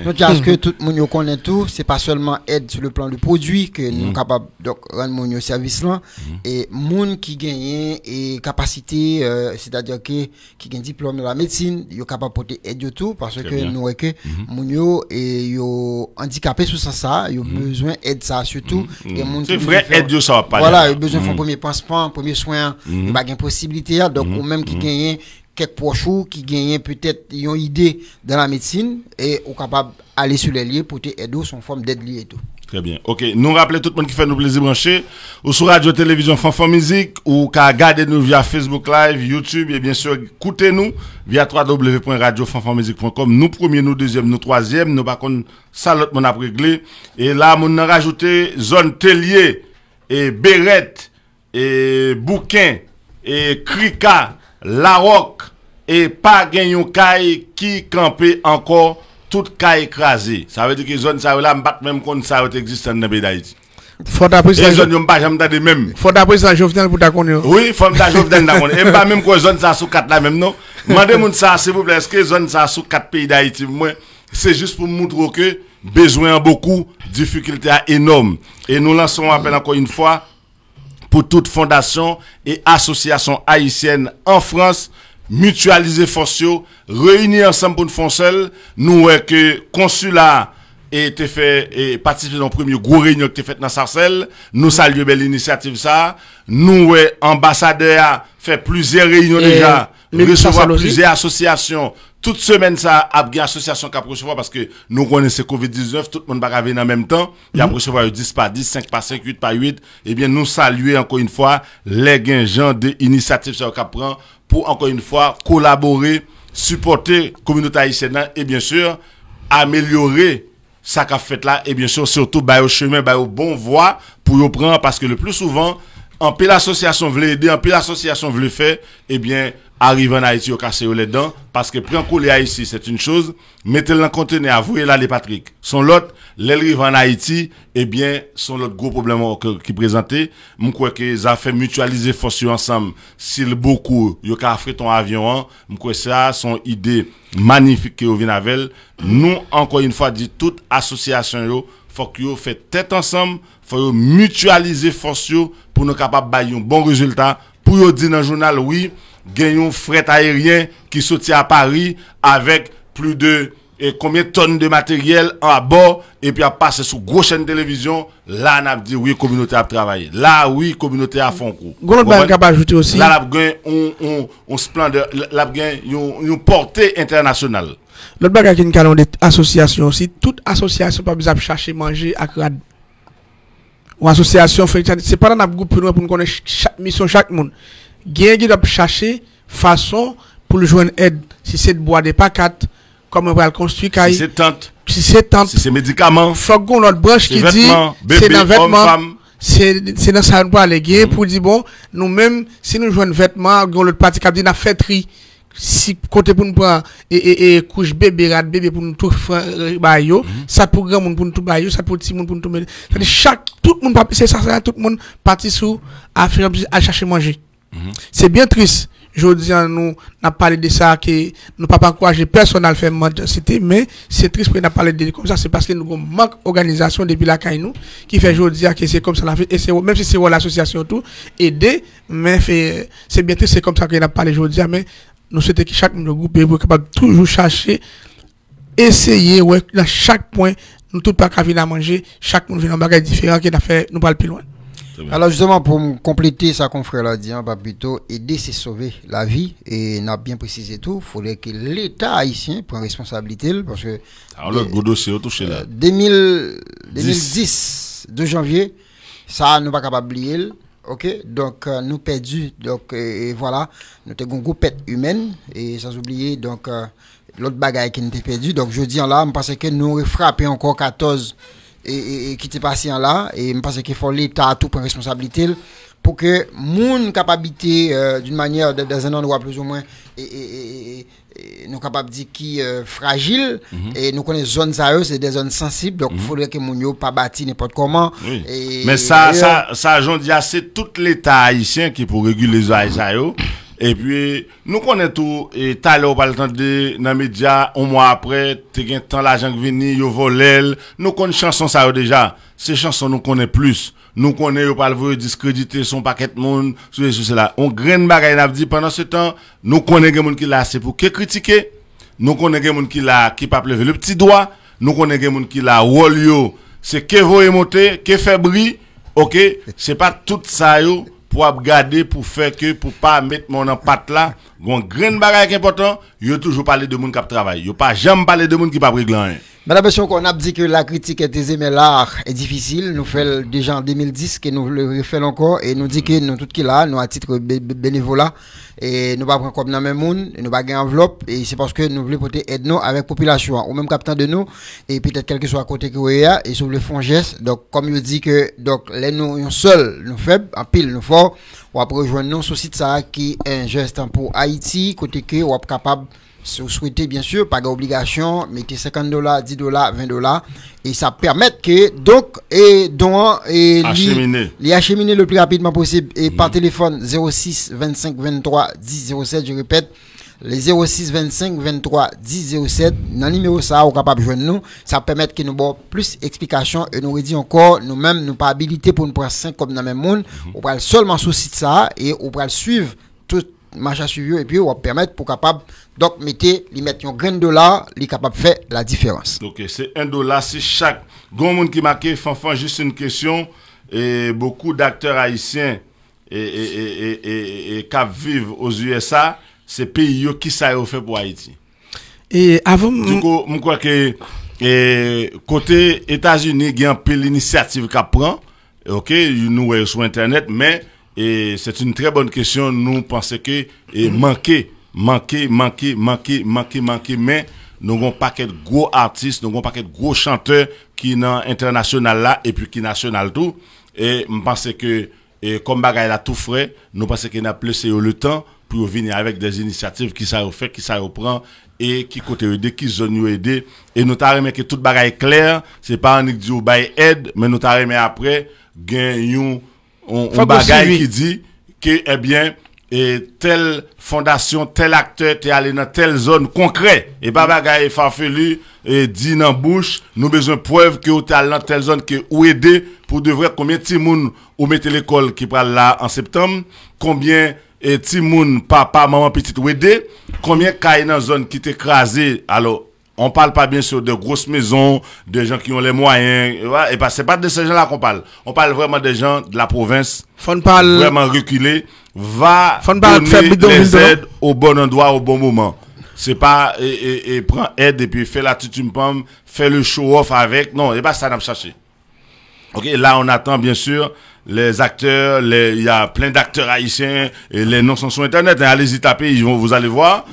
[SPEAKER 3] nous tout le monde connaît tout, c'est pas seulement aide sur le plan du produit que nous sommes capables de rendre mon service là mhm. et monde qui gagne et capacité euh, c'est-à-dire que qui gagne diplôme de la médecine, ils sont capables de porter aide du tout parce que nous que mhm. yo yon endikapè sou sa sa yon bezwen ed sa sou tou yon moun tri frè ed yo sa mhm. mhm. pa mhm. la yon bezwen foun pwemye panspon, pwemye swen yon bagen posibilite ya, don pou mèm ki genyen kek pochou, ki genyen petè yon ide dan la medsine
[SPEAKER 1] e yon kapab alè sou lè liye pou te ed yo son fòm dèd liye etou Très bien. Ok, nous rappelons tout le monde qui fait nous plaisir branchés, Ou sur Radio Télévision Fanfan Musique, ou a gardez nous via Facebook Live, YouTube, et bien sûr, écoutez-nous via www.radiofanfanmusique.com. Nous premier, nous deuxième, nous troisième, nous pas contre, ça mon avons réglé. Et là, nous avons rajouté zone Tellier, et Berette, et Bouquin, et Krika, Roque, et pas Gagnon qui campait encore tout cas écrasé. Ça veut dire que zone ça là, m'bat même qu'on ça existe dans le pays d'Haïti.
[SPEAKER 2] Faut apprécier. Les zones, pas jamais des même Faut ça Jovenel pour ta connaître. Oui, faut ta Jovenel ta connaître. Et pas même que
[SPEAKER 1] zone ça sous quatre là même non. Mandez (laughs) monde ça s'il vous plaît, est-ce que zone ça sous quatre pays d'Haïti moi c'est juste pour montrer que besoin beaucoup, difficulté énorme. Et nous lançons appel encore une fois pour toute fondation et association haïtienne en France mutualiser force réunir ensemble pour une foncelle nous que consulat été fait et participer dans premier gros réunion qui fait dans Sarcelle. nous saluons belle initiative ça nous est ambassadeur fait plusieurs réunions déjà recevoir plusieurs associations toute semaine ça a association qui recevoir parce que nous connaissons Covid-19 tout le monde va venir en même temps il y a mhm. recevoir 10 par 10 5 par 5 8 par 8 et eh bien nous saluer encore une fois les gens de l'initiative. ça qui pour encore une fois collaborer, supporter la communauté haïtienne et bien sûr améliorer ça qu'a fait là et bien sûr surtout bah, au chemin, bah, au bon voie pour y prendre parce que le plus souvent, en plus, l'association veut aider, en plus l'association veut faire, eh bien, arrive en Haïti au cassé les dents, parce que prendre coller Haïti, c'est une chose, mettez-le en conteneur, avouez là les Patrick. Son l'autre, l'arrivée en Haïti, eh bien, son l'autre gros problème qui présentait. Je m'm crois que ça fait mutualiser force ensemble. S'il beaucoup, yo ka ton avion, je hein, m'm crois que ça, son idée magnifique que vient avec. Nous, encore une fois, dit toute association, faut que vous tête ensemble, faut mutualiser force pour nous capables bailler un bon résultat pour vous dire dans le journal oui, un fret aérien qui sortit à Paris avec plus de et eh, combien de tonnes de matériel à bord et puis à passer sur grosse chaîne de télévision là on a dit oui communauté a travaillé là oui communauté a fond coup aussi là on on on splendeur la portée internationale
[SPEAKER 2] L'autre bagage qui est canon d'association, si toute association pas besoin de chercher manger à crade. Ou association fait c'est pas dans notre groupe pour nous pour connaître chaque mission chaque monde. Gain qui doit chercher façon pour le joindre aide si c'est de bois des pacates comment on va le construire si c'est
[SPEAKER 1] tente si c'est tente si c'est médicament faut qu'on notre branche qui dit c'est dans vêtements
[SPEAKER 2] c'est dans ça pour aller gain mhm. pour dire bon nous mêmes si nous joignons vêtements on l'autre partie qui dit n'a fait tri si côté pour nous prendre et, et, et couche bébé rad bébé pour nous tout euh, ba yo mhm. ça pour grand monde pour nous tout ba ça pour petit monde pour nous tout dit chaque tout le monde c'est ça, ça tout le monde parti sous à faire à chercher manger mhm. c'est bien triste je nous n'a parlé de ça que nous pas encourager personne à faire mendicité mais c'est triste qu'on a parlé de comme ça c'est parce que nous manque organisation depuis la caille nous qui fait je dis que c'est comme ça la vie et c'est même si c'est l'association tout aider mais c'est bien triste c'est comme ça qu'on a parlé je mais nous souhaitons que chaque groupe soit capable de toujours chercher, essayer, ouais, dans chaque point, nous tout pas capable venir à manger, chaque monde vient en bagage différent qui fait, nous pas plus loin.
[SPEAKER 3] Alors justement, pour compléter ça qu'on frère dit dit, va plutôt aider c'est sauver la vie et n'a bien précisé tout, il faudrait que l'État haïtien prenne responsabilité parce que...
[SPEAKER 1] le
[SPEAKER 3] 2010, 2 janvier, ça nous pas capable oublier. Ok, donk euh, nou pedu, donk e euh, vwala, nou te gongou pet umen, e sans oubliye, euh, donk lout bagay ki nou te pedu, donk jodi an la, mpaseke nou refrape anko 14, e ki te pasi an la, e mpaseke foli ta tou pen responsabili tel. pour que gens capable euh, d'une manière dans un endroit plus ou moins et, et, et, nous capable dire qui euh, fragile mhm. et nous connaissons zones à eux c'est des zones sensibles donc il mhm. faudrait que faudrait que ne yo pas bâti n'importe comment
[SPEAKER 1] mais ça ça ça j'en dis c'est tout l'état haïtien qui pour réguler les zones à eux et puis, nous connaissons tout, et t'as l'air de dans les médias, un mois après, t'es temps, tant l'argent qui il yo volé. nous connaissons chanson ça déjà. Ces chansons nous connaissons plus. Nous connaissons pas le discréditer son paquet de monde, sur cela. On graine bagaille n'a dit pendant ce temps, nous connaissons gens qui là, c'est pour que critiquer. Nous connaissons gens qui là, qui pas lever le petit doigt. Nous connaissons gens qui là, wall yo, c'est que vous émoter, que fait bruit. OK, c'est pas tout ça yo pour garder, pour faire que, pour pas mettre mon patte là, une grande bagarre important, il toujours parler de monde qui travaille. Il pas jamais parler de monde qui pas rien.
[SPEAKER 3] Ben apesyon kon ap di ki la kritik ete zeme la e difisil nou fel deja an 2010 ke nou le refel ankon e nou di ki nou tout ki la nou atitre benevola e nou ba prekwab nan men moun e nou ba gen avlop e se paske nou vle pote ete nou avek popilasyon ou menm kapitan de nou e petet kelke sou a kote ki ou e a e sou vle fon jes dok kom yo di ki lè nou yon sol nou feb apil nou for wap rejwen nou sou sit sa ki en jes tan pou Haiti kote ki wap kapab Si vous souhaitez, bien sûr, pas d'obligation, mettez 50 dollars, 10 dollars, 20 dollars. Et ça permet que, donc, et donc, et Les, acheminer le plus rapidement possible. Et par mhm. téléphone 06 25 23 10 07, je répète. Les 06 25 23 10 07, dans le numéro ça, vous capable de joindre nous. Ça permet que nous avons plus d'explications et nous redit encore, nous-mêmes, nous pas habilités pour nous prendre 5 comme dans le même monde. Mhm. On parle seulement sur site ça et on va suivre tout Macha suivyo epi wap permet pou kapab Dok mette, li mette yon gren do la Li kapab fe la diferans
[SPEAKER 1] Ok, se en do la, se chak Gon moun ki make, fanfan, jist se un kesyon Bekou d'akter Haitien E kap viv Os USA Se pe yo ki sa yo fe pou Haiti
[SPEAKER 2] E avon
[SPEAKER 1] Mwen kwa ke Kote Etasuni genpe l'inisiativ Kap pran, ok Nou wey sou internet, men Et c'est une très bonne question, nous pensez que manqué, manqué, manqué, manqué, manqué, manqué, mais nous n'avons pas qu'un gros artiste, nous n'avons pas qu'un gros chanteur qui n'a international là et puis qui national tout. Et nous pensez que comme bagaille la tout frais, nous pensez que il n'a plus eu le temps pour venir avec des initiatives qui s'a refait, qui s'a reprend et qui coté ou dé, qui zonou ou dé. Et nous tarimé que tout bagaille clair, c'est pas unik di ou baye aide, mais nous tarimé apre, gen yon on, qui dit que eh bien et telle fondation tel acteur est allé dans telle zone concret et pas bagaille farfelu et dit dans bouche nous besoin preuve que au talent dans telle zone que est aider pour de vrai combien de ou mettez l'école qui parle là en septembre combien eh, et timoun papa maman petite ou aider combien caille dans zone qui écrasé alors on parle pas bien sûr de grosses maisons, de gens qui ont les moyens. Et pas, c'est pas de ces gens-là qu'on parle. On parle vraiment des gens de la province. Vraiment reculés. Va donner les aides au bon endroit, au bon moment. C'est pas, et, et, et aide et puis fait la tutum pomme, fait le show off avec. Non, et pas ça n'a pas cherché. Ok, là on attend bien sûr les acteurs, il y a plein d'acteurs haïtiens, et les noms sont sur Internet. Hein, allez-y taper, ils vont, vous allez voir.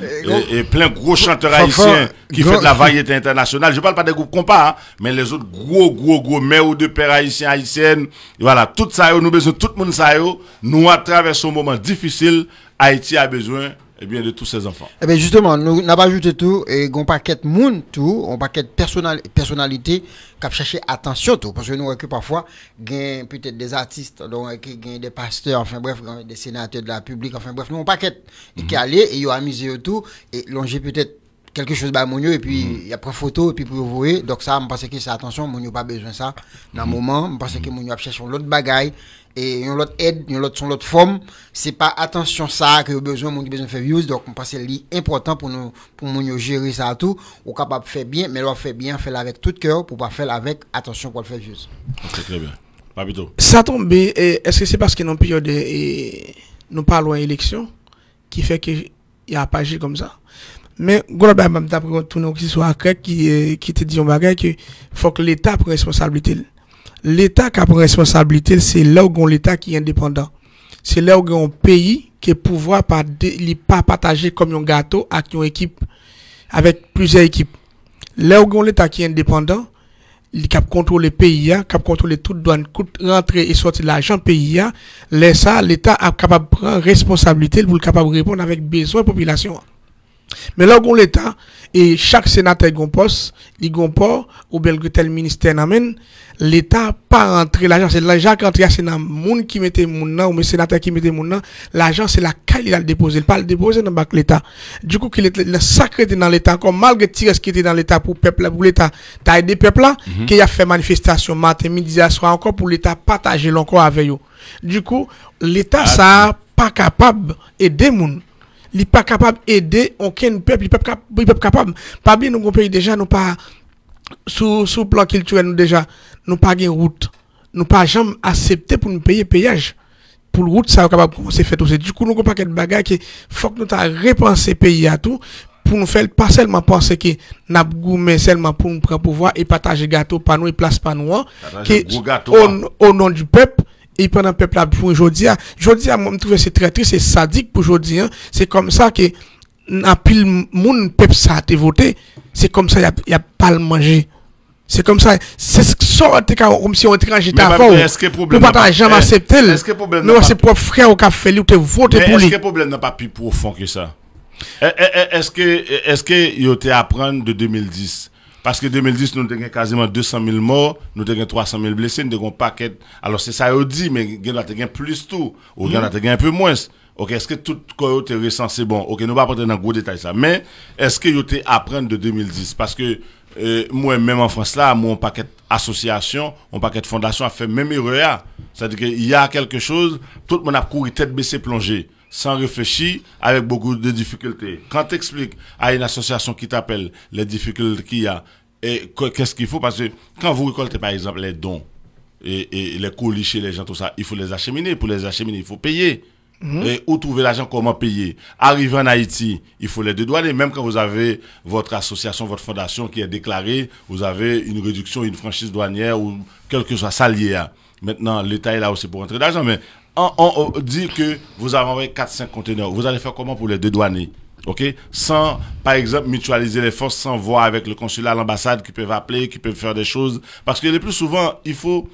[SPEAKER 1] Et, et plein gros chanteurs haïtiens qui font la variété internationale. Je parle pas des groupes compas, hein, mais les autres gros, gros, gros mères ou de pères haïtiens, haïtiennes. Voilà, tout ça, nous besoin, tout le monde nous, à travers ce moment difficile, Haïti a besoin et eh bien de tous ses enfants. Et
[SPEAKER 3] eh bien justement, nous n'avons pas ajouté tout, et on paquet pas monde tout, on paquet de personnalité qui cherché attention tout, parce que nous que parfois, peut-être des artistes, donc des pasteurs, enfin bref, des sénateurs de la public, enfin bref, nous n'avons pas qu'à qui mhm. allé et ils ont amusé tout, et a peut-être quelque chose bah mon et puis mhm. il y a photo et puis pour vous voyez donc ça je pense que c'est attention mon pas besoin de ça dans mhm. moment je pense que mon a cherché l'autre bagaille E yon lot ed, yon lot son lot fom, se pa atensyon sa ki yo bezon, moun ki bezon fe vyouz, dok moun pa se li impotant pou moun yo jiri sa a tou, ou kapap fe bien, me lwa fe bien, fe la vek tout kèw, pou pa fe la vek, atensyon kwa l fe vyouz.
[SPEAKER 1] Très très bien.
[SPEAKER 2] Papito. Sa tombe, eske se paske nan piyo de nou pa lwa en eleksyon, ki fe ki ya apajil kom sa? Men, goulabè mbèm ta prekontou nou ki sou akrek ki te di yon bagèk, ki fok l'etap responsabilite lè. l'État qui a pris responsabilité, c'est là où l'État qui est indépendant. C'est là où on pays qui pouvoir pas pas partager comme un gâteau avec équipe avec plusieurs équipes. Là où l'État qui est indépendant, il cap le pays cap contrôler toute il coûte rentrer et sortir de l'argent pays Là ça l'état a capable prendre responsabilité pour capable répondre avec besoin de la population mais là où l'État, et chaque sénateur gon poste, il gon pas, ou bien que tel ministère n'amène, l'État pas rentrer l'argent. C'est l'argent qui rentre c'est a sénateur, moun qui mettait mon nom, ou sénateur qui mettait moun nom, l'argent c'est la caille il a déposé. Il pas le déposer dans l'État. Du coup, qu'il est sacré dans l'État, comme malgré tout ce qui était dans l'État pour peuple, pour l'État, t'as aidé peuple là, mm qui a fait manifestation matin, midi, soir encore pour l'État partager l'encore avec eux. Du coup, l'État, ah, ça, pas capable d'aider moun il n'est pas capable d'aider aucun peuple, il n'est pas capable. Pas bien, nous, pays déjà, nous pas, sous, sous plan culturel, nous déjà, nous pas de route. Nous pas jamais accepté pour nous payer payage. Pour la route, ça va capable commencer à faire tout ça. Du coup, nous avons pas de bagages qui, faut que nous t'a repensé pays à tout pour nous faire pas seulement penser que n'a mais seulement pour nous prendre pouvoir et partager gâteau par nous et place par nous au, nom du peuple et pendant peuple a pour aujourd'hui aujourd'hui moi je c'est très triste c'est sadique pour aujourd'hui hein. c'est comme ça que n'a pile moun peuple ça a voté c'est comme ça il y a, pas le manger c'est comme ça c'est sorte comme si on étranger t'a fort est-ce que problème pas jamais eh, accepter est-ce que problème non c'est propre frère au café lui te voter pour lui est-ce que
[SPEAKER 1] problème n'a pas plus profond que ça eh, eh, est-ce que est-ce que il de 2010 parce que 2010, nous avons quasiment 200 000 morts, nous avons 300 000 blessés, nous avons pas paquet. Alors c'est ça, vous dit, mais nous avons plus tout, ou nous mm-hmm. avons un peu moins. Ok, est-ce que tout corps est recensé bon? Ok, nous pouvons pas dans gros détail ça. Mais est-ce que vous appris de 2010? Parce que euh, moi même en France là, mon paquet d'associations, mon paquet de fondation a fait même erreur. Hein. C'est-à-dire qu'il y a quelque chose, tout le monde a couru tête baissée plongée sans réfléchir, avec beaucoup de difficultés. Quand tu expliques à une association qui t'appelle les difficultés qu'il y a, et qu'est-ce qu'il faut, parce que quand vous récoltez par exemple les dons, et, les colis chez les gens, tout ça, il faut les acheminer. Pour les acheminer, il faut payer. Mhm. Et où trouver l'argent, comment payer. Arriver en Haïti, il faut les dédouaner. Même quand vous avez votre association, votre fondation qui est déclarée, vous avez une réduction, une franchise douanière ou quelque que soit ça lié Maintenant, l'État est là aussi pour rentrer d'argent, mais on, oh, dit que vous avez envoyé 4-5 conteneurs, vous allez faire comment pour les dédouaner OK Sans, par exemple, mutualiser les forces, sans voir avec le consulat, l'ambassade qui peuvent appeler, qui peuvent faire des choses. Parce que le plus souvent, il faut.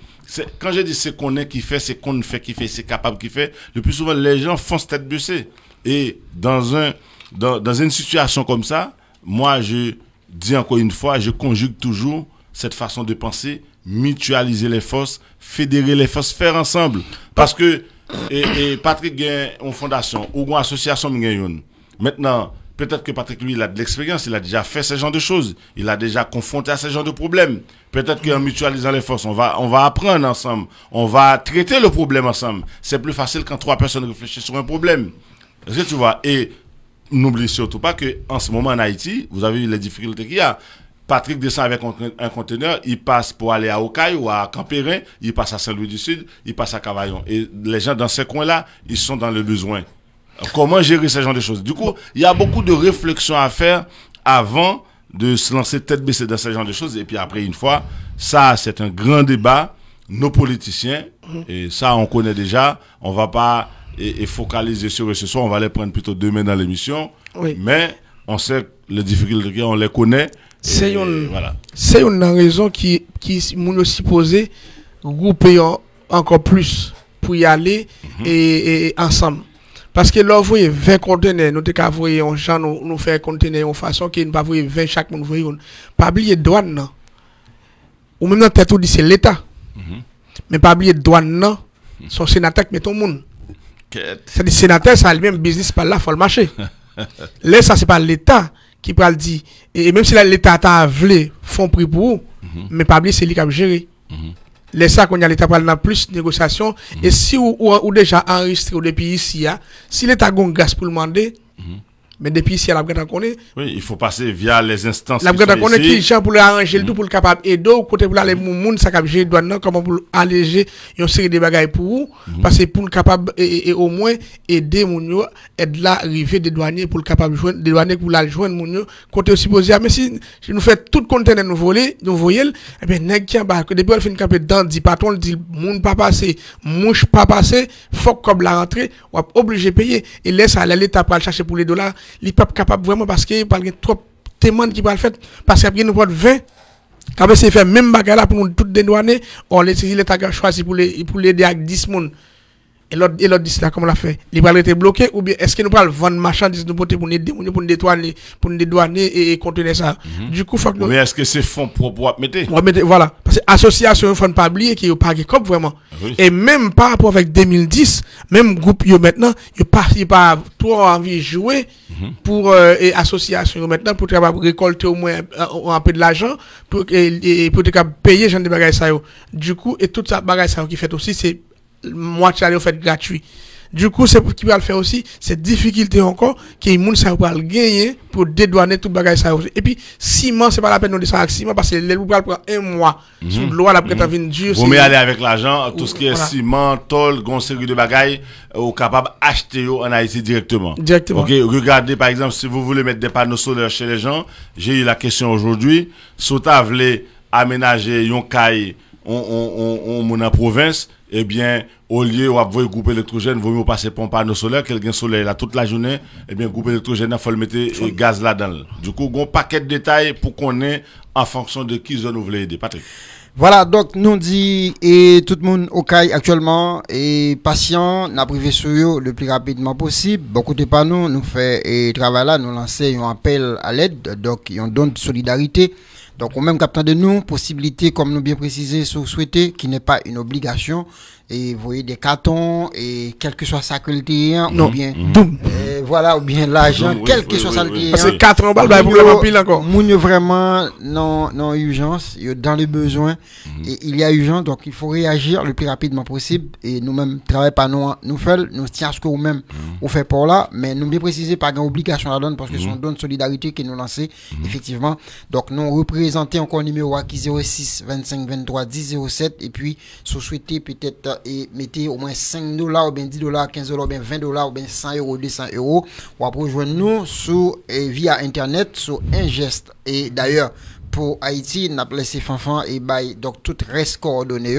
[SPEAKER 1] Quand je dis ce qu'on est qui fait, c'est qu'on fait qui fait, c'est capable qui fait, le plus souvent, les gens foncent tête baissée. Et dans, un, dans, dans une situation comme ça, moi, je dis encore une fois, je conjugue toujours cette façon de penser mutualiser les forces, fédérer les forces, faire ensemble. Parce que Patrick a une fondation ou une association. Maintenant, peut-être que Patrick, lui, il a de l'expérience, il a déjà fait ce genre de choses, il a déjà confronté à ce genre de problèmes. Peut-être qu'en mutualisant les forces, on va, on va apprendre ensemble, on va traiter le problème ensemble. C'est plus facile quand trois personnes réfléchissent sur un problème. Est-ce que tu vois Et n'oubliez surtout pas qu'en ce moment en Haïti, vous avez les difficultés qu'il y a. Patrick descend avec un, conteneur, il passe pour aller à Okaï ou à Campérin, il passe à Saint-Louis du Sud, il passe à Cavaillon. Et les gens dans ces coins-là, ils sont dans le besoin. Comment gérer ce genre de choses Du coup, il y a beaucoup de réflexions à faire avant de se lancer tête baissée dans ce genre de choses. Et puis après, une fois, ça, c'est un grand débat. Nos politiciens, et ça, on connaît déjà, on va pas et, focaliser sur eux ce soir, on va les prendre plutôt demain dans l'émission. Mais on sait les difficultés, on les connaît. C'est une, voilà.
[SPEAKER 2] une raison qui, qui nous aussi posée, grouper encore plus pour y aller mhm. et, et, ensemble. Parce que là, vous voyez 20 conteneurs, nous ca voyé en gens nous, nous faire conteneurs en façon à ne pas vouloir 20 chaque monde voyé. Pas oublier douane Ou même dans tête dit c'est l'état. Mhm. Mais pas oublier douane non, mhm. son sénateur qui met tout le monde. C'est des sénateurs, ça a le même business par là, faut le marché.
[SPEAKER 1] (laughs)
[SPEAKER 2] là ça c'est pas l'état, qui parle dit et même si l'État a voulu font prix pour vous, mhm. mais pas oublier c'est lui qui a géré. Mhm. Les ça qu'on a l'État parle dans plus de négociations mhm. et si ou, ou, déjà enregistré depuis ici, hein, si l'État a un gaz pour le demander, mais depuis, si y a gagné connaît.
[SPEAKER 1] Oui, il faut passer via les instances. La gagné connaît qui, gens
[SPEAKER 2] pour arranger le tout, pour le capable et ou côté pour aller, moun, ça cap gérer douane, comment pour alléger, une série de bagailles pour vous. Mhm. Parce que pour le capable, et, au moins, aider moun, et de l'arrivée des douaniers pour le capable joindre, des douaniers pour la joindre moun, côté aussi posé, ah, mais si, nous fait tout conteneur nous voler, nous voyons, eh bien, nest qui en bas, que depuis, elle fait une capé dans, dit patron, dit, moun pas passé, mouche pas passé, faut comme la rentrée, on obligé payer, et laisse à l'État pour aller chercher pour les dollars, n'est pas capable vraiment parce qu'il y a trop de témoins qui parlent parce qu'il y a une 20. Quand on essaie de faire même bagarre pour nous toutes dédouaner, on les saisit l'État qui a choisi pour l'aider avec 10 personnes et l'autre et l'autre dit là comment l'a fait Libéralité était être ou bien est-ce que nous pas vendre marchandises nous porter pour nous pour nous dédouaner pour nous dédouaner et, contenir ça mhm. du coup faut que mais est-ce que c'est fonds propres à mettre voilà parce que l'association, ne faut pas oublier qu'il n'y a pas de comme vraiment et même par rapport avec 2010 même groupe yo maintenant il pas a pas trop envie de jouer mhm. pour l'association, euh, et association maintenant pour récolter au moins euh, un, peu de l'argent pour et, les pour payer gens de bagages ça du coup et toute ça bagages ça qui fait aussi c'est moitié à fait gratuit. Du coup, c'est pour qui va le faire aussi, c'est difficulté encore que moun ça pas le gagner pour dédouaner tout bagage ça Et puis ciment c'est pas la peine de descendre avec ciment parce que les va prendre un mois mhm. sous loi la prête à mhm. venir dur. Vous mettez aller
[SPEAKER 1] avec l'argent tout ce qui est ciment, tol, grosse série de bagages au euh, capable d'acheter en Haïti directement. Directement. OK, regardez par exemple si vous voulez mettre des panneaux solaires chez les gens, j'ai eu la question aujourd'hui, si vous voulez aménager un caille on, on, on, mon en province, eh bien, au lieu voir vous groupe électrogène, vous mieux passer pompe à nos solaires, quelqu'un soleil là toute la journée, eh bien, groupe électrogène, il faut le mettre eh, le gaz là-dedans. Du coup, on un paquet de détails pour qu'on ait en fonction de qui zone vous aider. Patrick.
[SPEAKER 3] Voilà, donc nous dit et tout le monde au CAI actuellement et patient, n'a privé sur eux le plus rapidement possible. Beaucoup de panneaux nous fait et travail là, nous lancer un appel à l'aide, donc un don de solidarité. Donc, au même capteur de nous, possibilité, comme nous bien précisé, si vous qui n'est pas une obligation, et vous voyez des cartons, et quel que soit sa qualité, hein, ou bien, mm-hmm. euh, voilà, ou bien l'argent, quel que soit sa qualité. Parce que 4 vous pile encore. vraiment, non, non, urgence, dans les besoins, mm-hmm. et il y a urgence, donc il faut réagir le plus rapidement possible, et nous-mêmes, travail pas nous, nous faisons, nous tiens ce que nous-mêmes, mm-hmm. on fait pour là, mais nous bien préciser, pas obligation à la donne, parce que c'est une donne solidarité qui nous lance, effectivement. Donc, nous représentons encore numéro qui 06 25 23 10 07 et puis si vous souhaitez peut-être euh, et mettez au moins 5 dollars ou bien 10 dollars 15 dollars ou bien 20 dollars ou bien 100 euros 200 euros ou après rejoindre nous sur et euh, via internet sur un geste et d'ailleurs pour Haïti, n'a laissé Fanfan et bail donc tout reste coordonné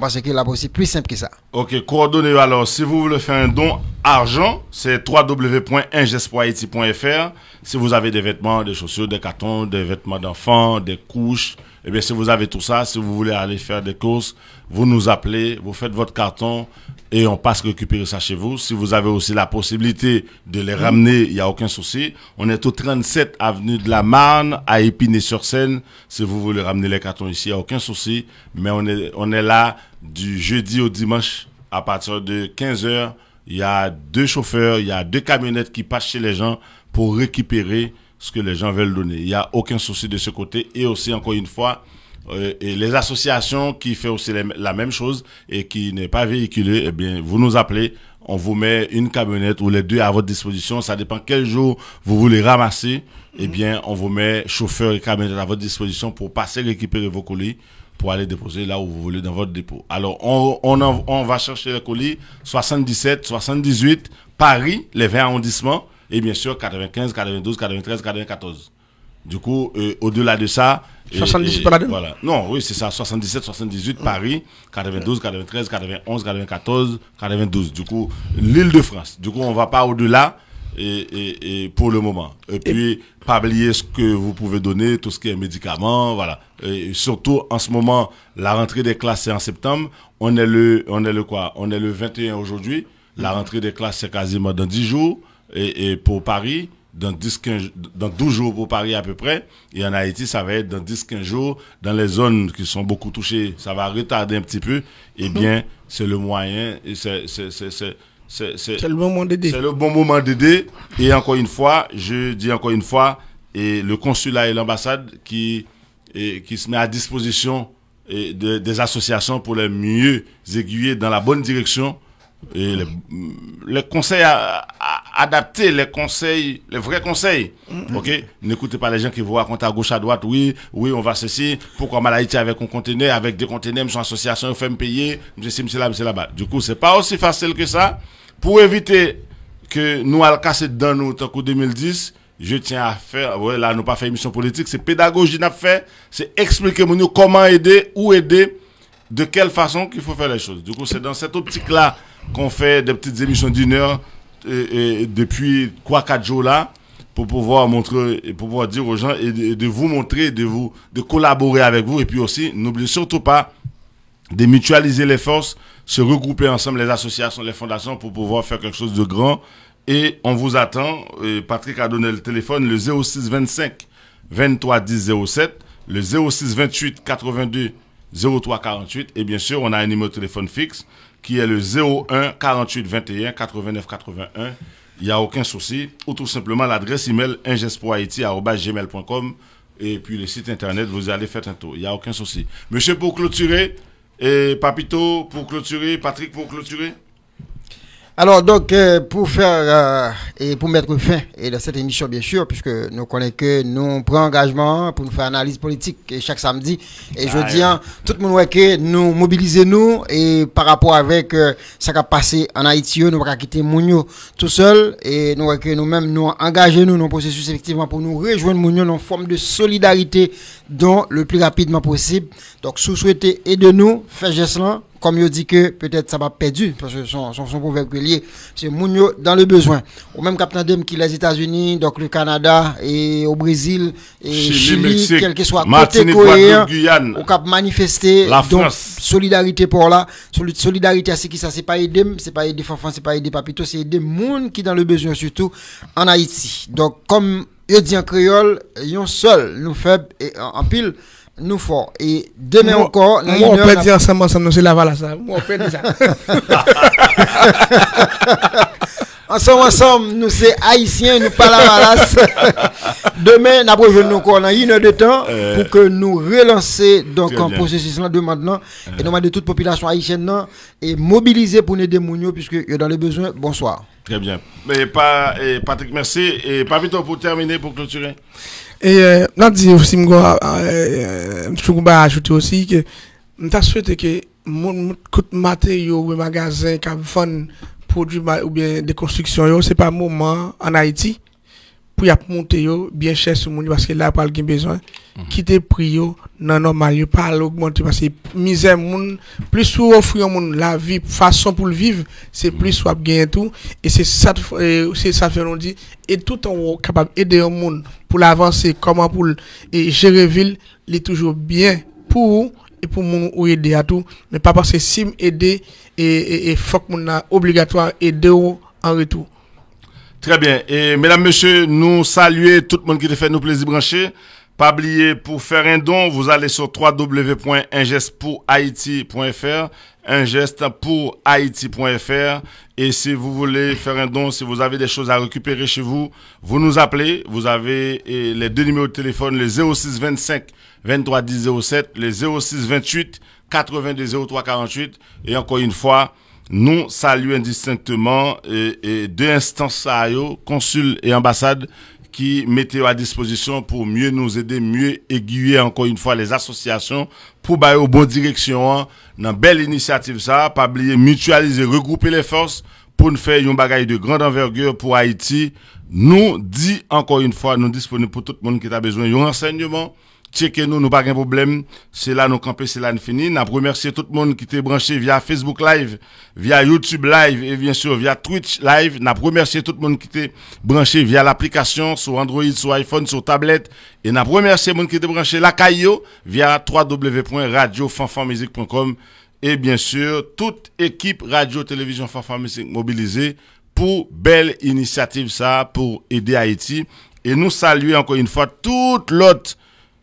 [SPEAKER 3] parce que là c'est plus simple que ça.
[SPEAKER 1] OK, coordonné alors si vous voulez faire un don argent, c'est www.ingespohaiti.fr. Si vous avez des vêtements, des chaussures, des cartons, des vêtements d'enfants, des couches, et eh bien si vous avez tout ça, si vous voulez aller faire des courses, vous nous appelez, vous faites votre carton et on passe récupérer ça chez vous. Si vous avez aussi la possibilité de les ramener, il n'y a aucun souci. On est au 37 avenue de la Marne, à Épinay-sur-Seine. Si vous voulez ramener les cartons ici, il n'y a aucun souci. Mais on est, on est là du jeudi au dimanche à partir de 15h. Il y a deux chauffeurs, il y a deux camionnettes qui passent chez les gens pour récupérer ce que les gens veulent donner. Il n'y a aucun souci de ce côté. Et aussi, encore une fois, et les associations qui font aussi la même chose et qui n'est pas véhiculé eh bien, vous nous appelez, on vous met une camionnette ou les deux à votre disposition. Ça dépend quel jour vous voulez ramasser. Eh bien, on vous met chauffeur et camionnette à votre disposition pour passer récupérer vos colis pour aller déposer là où vous voulez dans votre dépôt. Alors, on, on, on va chercher les colis 77, 78, Paris, les 20 arrondissements, et bien sûr 95, 92, 93, 94. Du coup, au-delà de ça. Voilà. Non, oui, c'est ça. 77, 78, ah. Paris, 92, 93, 91, 94, 92. Du coup, l'île de France. Du coup, on ne va pas au-delà. Et, pour le moment. Et puis, pas oublier ce que vous pouvez donner, tout ce qui est médicaments, voilà. surtout, en ce moment, la rentrée des classes, c'est en septembre. On est le, on est le quoi? On est le 21 aujourd'hui. La mm. rentrée des classes, c'est quasiment dans 10 jours. et pour Paris, dans 10, 15, dans 12 jours pour Paris à peu près. Et en Haïti, ça va être dans 10, 15 jours. Dans les zones qui sont beaucoup touchées, ça va retarder un petit peu. et eh mhm. bien, c'est le moyen, c'est, c'est le moment d'aider. C'est le bon moment d'aider. Et encore une fois, je dis encore une fois, et le consulat et l'ambassade qui, qui se met à disposition des associations pour les mieux aiguiller dans la bonne direction. Et les, les à adapter les conseils, les vrais conseils. Mm. Ok, n'écoutez pas les gens qui vous racontent à gauche à droite. Oui, oui, on va ceci. Pourquoi malaïti avec un conteneur, avec des conteneurs, son association, vous fait me payer. Monsieur, monsieur là, monsieur là-bas. Du coup, c'est pas aussi facile que ça. Pour éviter que nous allons casser dans nous tant coup 2010 je tiens à faire, voilà, là, nous pas fait émission politique, c'est pédagogie n'a fait, c'est expliquer nous comment aider, où aider, de quelle façon qu'il faut faire les choses. Du coup, c'est dans cette optique-là qu'on fait des petites émissions d'une heure depuis quoi quatre jours là pour pouvoir montrer pour pouvoir dire aux gens et de, vous montrer de vous de collaborer avec vous et puis aussi n'oubliez surtout pas de mutualiser les forces se regrouper ensemble les associations les fondations pour pouvoir faire quelque chose de grand et on vous attend Patrick a donné le téléphone le 06 25 23 10 07 le 06 28 82 03 48 et bien sûr on a un numéro de téléphone fixe qui est le 01 48 21 89 81. Il n'y a aucun souci. Ou tout simplement l'adresse email ingespohaiti.com et puis le site internet, vous allez faire un tour. Il n'y a aucun souci. Monsieur, pour clôturer, et Papito, pour clôturer, Patrick, pour clôturer.
[SPEAKER 3] Alors donc euh, pour faire euh, et pour mettre fin et de cette émission bien sûr puisque nous connaissons que nous prenons engagement pour nous faire analyse politique chaque samedi et je jeudi ah, tout le monde voit que nous mobilisons nous et par rapport avec euh, ce qui a passé en Haïti nous pas quitter Mounio tout seul et nous voyons que nous-mêmes nous engager nous dans processus effectivement pour nous rejoindre Mounio dans forme de solidarité dont le plus rapidement possible. Donc sous et souhaitez nous, faire geste comme il dit que peut-être ça va perdu, parce que son, son, son proverbe lié, c'est Mounio dans le besoin. Ou même Captain Dem qui les États-Unis, donc le Canada, et au Brésil, et Chili, quel que soit côté coréen, au cap manifester, la donc, solidarité pour là, solidarité c'est qui ça, c'est pas aider, c'est pas aider français, c'est pas aider Papito, c'est aider Moun qui dans le besoin surtout en Haïti. Donc, comme je dis en créole, yon seul nous faibles et en pile, nous fort. Et demain encore. Moi, on peut dire ensemble,
[SPEAKER 2] ensemble, c'est la valasse on peut dire ça.
[SPEAKER 3] (laughs) ensemble, ensemble, nous c'est haïtiens, nous pas la valasse. (laughs) demain, nous avons encore une heure de temps euh. pour que nous relancer donc en processus de maintenant. Euh. Et nous de toute population haïtienne hein, et mobiliser pour nous aider puisque y a dans les besoins. Bonsoir.
[SPEAKER 1] Très bien. Mais pas, Patrick, merci. Et pas vite pour terminer, pour clôturer.
[SPEAKER 2] E eh, nan diye ou si mwen eh, choukou eh, ba ajoute ou si ke mwen taswete ke moun mout kout mater yo ou e magazin kap fon produ ou biye dekonstriksyon yo se pa mouman an Haiti. pou yap moun te yo, byen chè sou moun, yo paske la apal gen bezon, mhm. kite pri yo nan normal, yo palo moun, yo paske mizè moun, plus sou oufri yon moun, la vi, fason pou l'viv, se mhm. plus wap gen tout, e se satfèron e di, e tout an wou kapab edè yon moun, pou l'avansè, koman pou l'jerevil, e l'i toujou bien, pou ou, e pou moun ou edè atou, men pa passe sim edè, e, e fok moun na obligatwa, edè ou an retou,
[SPEAKER 1] Très bien. Et mesdames, messieurs, nous saluer tout le monde qui te fait nous plaisir Brancher. Pas oublier, pour faire un don, vous allez sur www.ingestpourhaiti.fr un et si vous voulez faire un don, si vous avez des choses à récupérer chez vous, vous nous appelez, vous avez les deux numéros de téléphone, les 06 25 23 10 07, le 06 28 82 03 48 et encore une fois, Nou salu indistinctement euh, euh, de instans a yo, konsul e ambassade ki mette yo a disposisyon pou mye nou zede, mye eguye ankon yon fwa les asosyasyon pou baye yo bon direksyon an, nan bel inisiativ sa, pa blye mutualize, regroupe le fons pou nou fe yon bagay de grand envergure pou Haiti. Nou di ankon yon fwa nou disponib pou tout moun ki ta bezwen yon ansen yon moun. checkez nous, nous pas de problème. C'est là nous camper, c'est là nous fini. Nous remercier tout le monde qui était branché via Facebook Live, via YouTube Live et bien sûr via Twitch Live. Nous remercier tout le monde qui était branché via l'application sur Android, sur iPhone, sur tablette. Et nous remercier le monde qui était branché la CAIO via www.radiofanfanmusic.com et bien sûr toute équipe radio, télévision, fanfan mobilisée pour belle initiative ça, pour aider Haïti. Et nous saluer encore une fois toute l'autre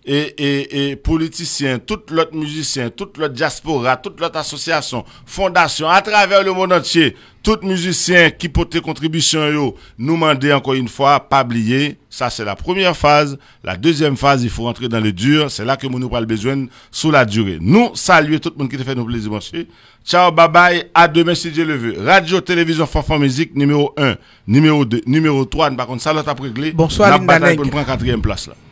[SPEAKER 1] et, politiciens, tout l'autre musicien, toute l'autre diaspora, toute l'autre association, fondation, à travers le monde entier, tout musicien qui porte contribution, yo, nous demander encore une fois, pas oublier, ça c'est la première phase. La deuxième phase, il faut rentrer dans le dur, c'est là que nous nous besoin sous la durée. Nous saluer tout le monde qui te fait nos plaisirs, monsieur. Ciao, bye bye, à demain si Dieu le veut. Radio, télévision, fanfan musique, numéro 1, numéro 2, numéro 3, par contre, ça là t'as réglé. Bonsoir, Linda quatrième place là.